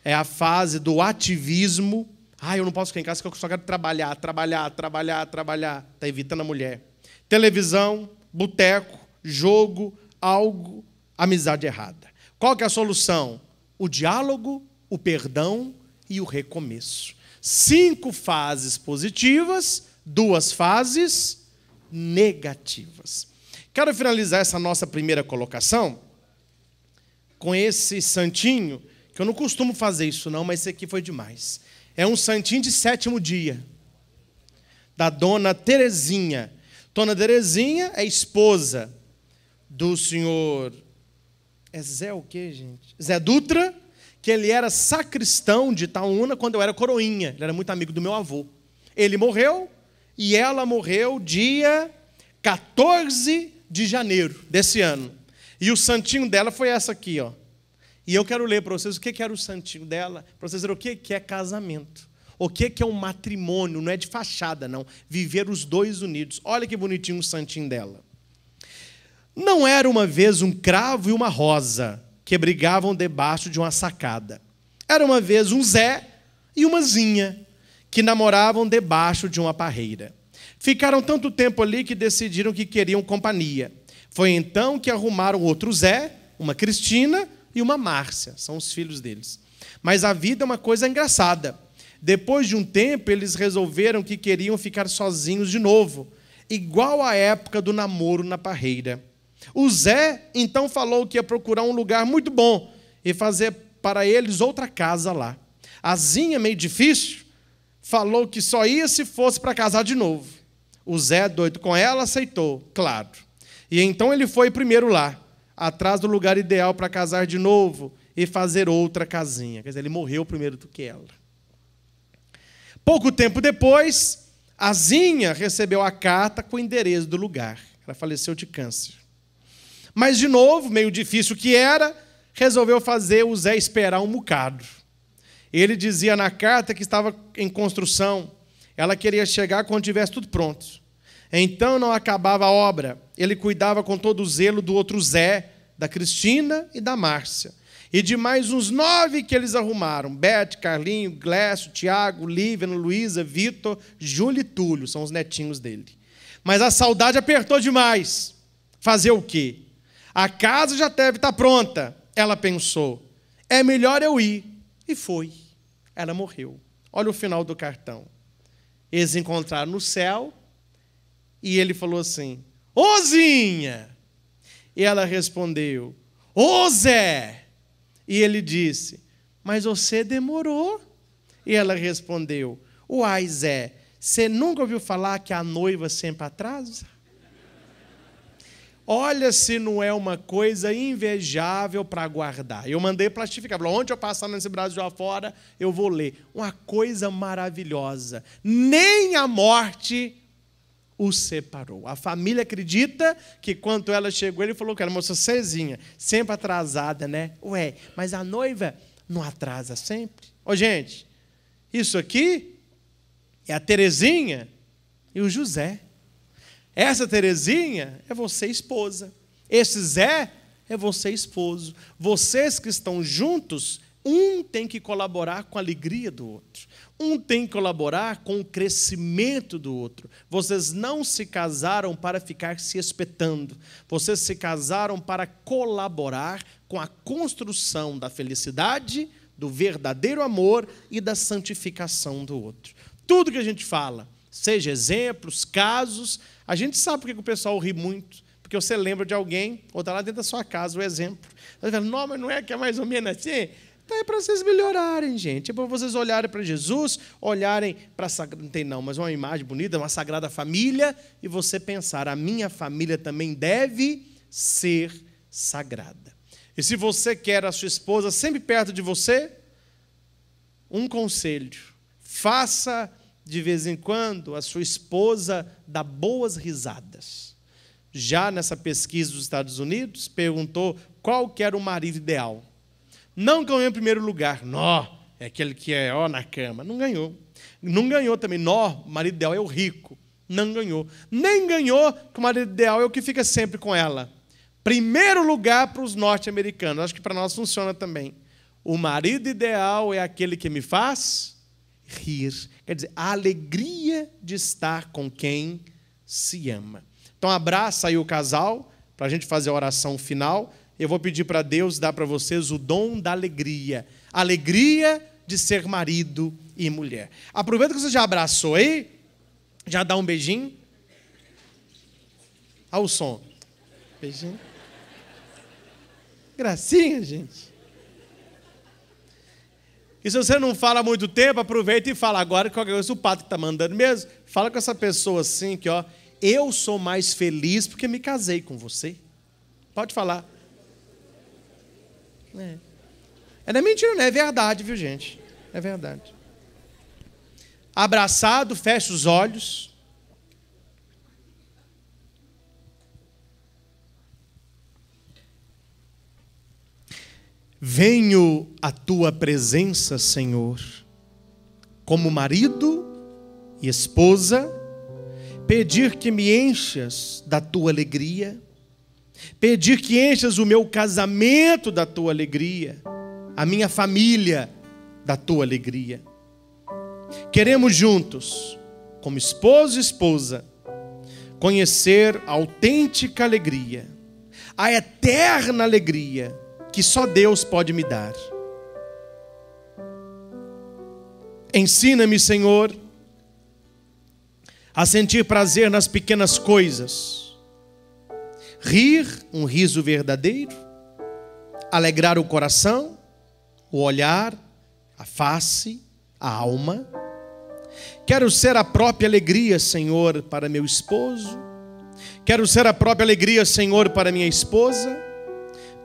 é a fase do ativismo. Ah, eu não posso ficar em casa porque eu só quero trabalhar, trabalhar, trabalhar, trabalhar. Está evitando a mulher. Televisão, boteco, jogo, algo, amizade errada. Qual que é a solução? O diálogo, o perdão e o recomeço. Cinco fases positivas, duas fases negativas. Quero finalizar essa nossa primeira colocação com esse santinho, que eu não costumo fazer isso não, mas esse aqui foi demais. É um santinho de sétimo dia, da dona Terezinha. Dona Terezinha é esposa do senhor. É Zé o quê, gente? Zé Dutra, que ele era sacristão de Itaúna quando eu era coroinha. Ele era muito amigo do meu avô. Ele morreu e ela morreu dia 14 de janeiro desse ano. E o santinho dela foi essa aqui, ó. E eu quero ler para vocês o que era o santinho dela, para vocês verem o que é casamento. O que é um matrimônio, não é de fachada, não. Viver os dois unidos. Olha que bonitinho o santinho dela. Não era uma vez um cravo e uma rosa que brigavam debaixo de uma sacada. Era uma vez um Zé e uma Zinha que namoravam debaixo de uma parreira. Ficaram tanto tempo ali que decidiram que queriam companhia. Foi então que arrumaram outro Zé, uma Cristina e uma Márcia, são os filhos deles. Mas a vida é uma coisa engraçada. Depois de um tempo, eles resolveram que queriam ficar sozinhos de novo, igual à época do namoro na parreira. O Zé então falou que ia procurar um lugar muito bom e fazer para eles outra casa lá. A Zinha, meio difícil, falou que só ia se fosse para casar de novo. O Zé, doido com ela, aceitou, claro. E então ele foi primeiro lá, atrás do lugar ideal para casar de novo e fazer outra casinha. Quer dizer, ele morreu primeiro do que ela. Pouco tempo depois, a Zinha recebeu a carta com o endereço do lugar. Ela faleceu de câncer. Mas, de novo, meio difícil que era, resolveu fazer o Zé esperar um bocado. Ele dizia na carta que estava em construção, ela queria chegar quando tivesse tudo pronto. Então não acabava a obra. Ele cuidava com todo o zelo do outro Zé, da Cristina e da Márcia. E de mais uns nove que eles arrumaram: Beth, Carlinho, Glécio, Tiago, Lívia, Luísa, Vitor, Júlio e Túlio, são os netinhos dele. Mas a saudade apertou demais. Fazer o quê? A casa já deve estar tá pronta. Ela pensou: é melhor eu ir. E foi. Ela morreu. Olha o final do cartão. Eles encontraram no céu e ele falou assim: Ozinha! E ela respondeu: Ô Zé! E ele disse: Mas você demorou. E ela respondeu: Uai, Zé, você nunca ouviu falar que a noiva sempre atrasa? Olha se não é uma coisa invejável para guardar. Eu mandei plastificar. Falei, onde eu passar nesse Brasil afora, eu vou ler. Uma coisa maravilhosa. Nem a morte o separou. A família acredita que quando ela chegou, ele falou que era moça cezinha, sempre atrasada, né? Ué, mas a noiva não atrasa sempre? Ô, gente, isso aqui é a Terezinha e o José. Essa Terezinha é você esposa. Esse Zé é você esposo. Vocês que estão juntos, um tem que colaborar com a alegria do outro. Um tem que colaborar com o crescimento do outro. Vocês não se casaram para ficar se espetando. Vocês se casaram para colaborar com a construção da felicidade, do verdadeiro amor e da santificação do outro. Tudo que a gente fala, seja exemplos, casos, a gente sabe porque o pessoal ri muito, porque você lembra de alguém, ou está lá dentro da sua casa, o exemplo. Você fala, não, mas não é que é mais ou menos assim? Então tá é para vocês melhorarem, gente. É para vocês olharem para Jesus, olharem para não tem não, mas uma imagem bonita, uma sagrada família, e você pensar, a minha família também deve ser sagrada. E se você quer a sua esposa sempre perto de você, um conselho: faça de vez em quando, a sua esposa dá boas risadas. Já nessa pesquisa dos Estados Unidos, perguntou qual que era o marido ideal. Não ganhou em primeiro lugar, nó, é aquele que é ó na cama. Não ganhou. Não ganhou também, nó, o marido ideal é o rico. Não ganhou. Nem ganhou que o marido ideal é o que fica sempre com ela. Primeiro lugar para os norte-americanos. Acho que para nós funciona também. O marido ideal é aquele que me faz rir. Quer dizer, a alegria de estar com quem se ama. Então, abraça aí o casal, para a gente fazer a oração final. Eu vou pedir para Deus dar para vocês o dom da alegria. Alegria de ser marido e mulher. Aproveita que você já abraçou aí, já dá um beijinho. Olha o som. Beijinho. Gracinha, gente. E se você não fala muito tempo, aproveita e fala agora que qualquer é coisa o padre está mandando mesmo. Fala com essa pessoa assim que ó, eu sou mais feliz porque me casei com você. Pode falar. É. é não é mentira, não é verdade, viu gente? É verdade. Abraçado, fecha os olhos. Venho à tua presença, Senhor, como marido e esposa, pedir que me enchas da tua alegria, pedir que enchas o meu casamento da tua alegria, a minha família da tua alegria. Queremos juntos, como esposo e esposa, conhecer a autêntica alegria, a eterna alegria que só Deus pode me dar. Ensina-me, Senhor, a sentir prazer nas pequenas coisas. Rir, um riso verdadeiro, alegrar o coração, o olhar, a face, a alma. Quero ser a própria alegria, Senhor, para meu esposo. Quero ser a própria alegria, Senhor, para minha esposa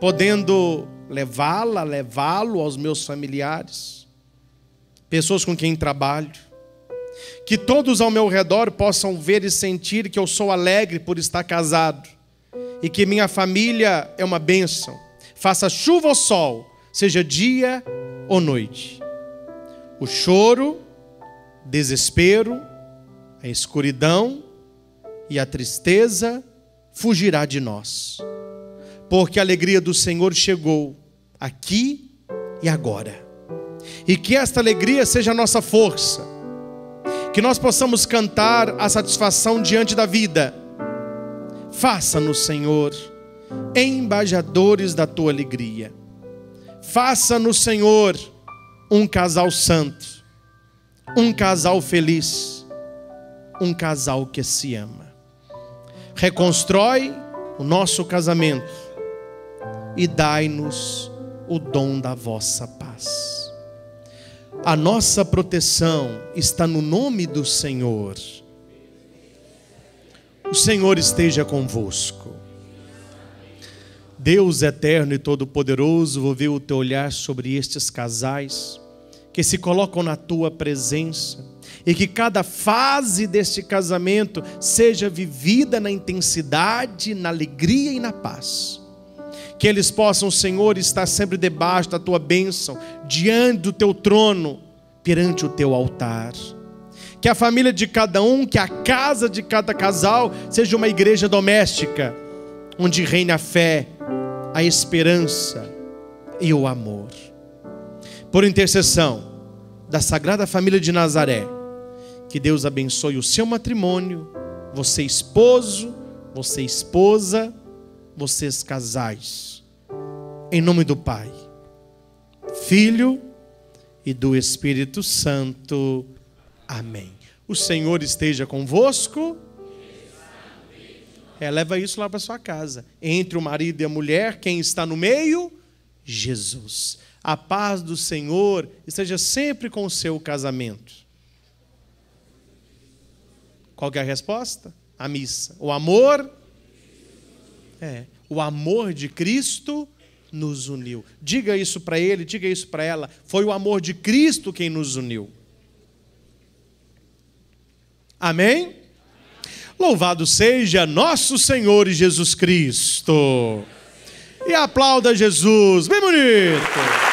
podendo levá-la, levá-lo aos meus familiares, pessoas com quem trabalho. Que todos ao meu redor possam ver e sentir que eu sou alegre por estar casado e que minha família é uma bênção. Faça chuva ou sol, seja dia ou noite. O choro, desespero, a escuridão e a tristeza fugirá de nós porque a alegria do Senhor chegou aqui e agora. E que esta alegria seja a nossa força, que nós possamos cantar a satisfação diante da vida. Faça-nos, Senhor, embaixadores da tua alegria. Faça-nos, Senhor, um casal santo, um casal feliz, um casal que se ama. Reconstrói o nosso casamento e dai-nos o dom da vossa paz. A nossa proteção está no nome do Senhor. O Senhor esteja convosco. Deus eterno e todo-poderoso, vou ver o teu olhar sobre estes casais que se colocam na tua presença e que cada fase deste casamento seja vivida na intensidade, na alegria e na paz que eles possam, Senhor, estar sempre debaixo da tua bênção, diante do teu trono, perante o teu altar. Que a família de cada um, que a casa de cada casal seja uma igreja doméstica, onde reina a fé, a esperança e o amor. Por intercessão da Sagrada Família de Nazaré, que Deus abençoe o seu matrimônio, você esposo, você esposa vocês casais, em nome do Pai, Filho e do Espírito Santo. Amém. O Senhor esteja convosco. É, leva isso lá para sua casa. Entre o marido e a mulher, quem está no meio? Jesus. A paz do Senhor esteja sempre com o seu casamento. Qual é a resposta? A missa. O amor é. O amor de Cristo nos uniu. Diga isso para ele, diga isso para ela. Foi o amor de Cristo quem nos uniu. Amém? Louvado seja nosso Senhor Jesus Cristo. E aplauda Jesus, bem bonito.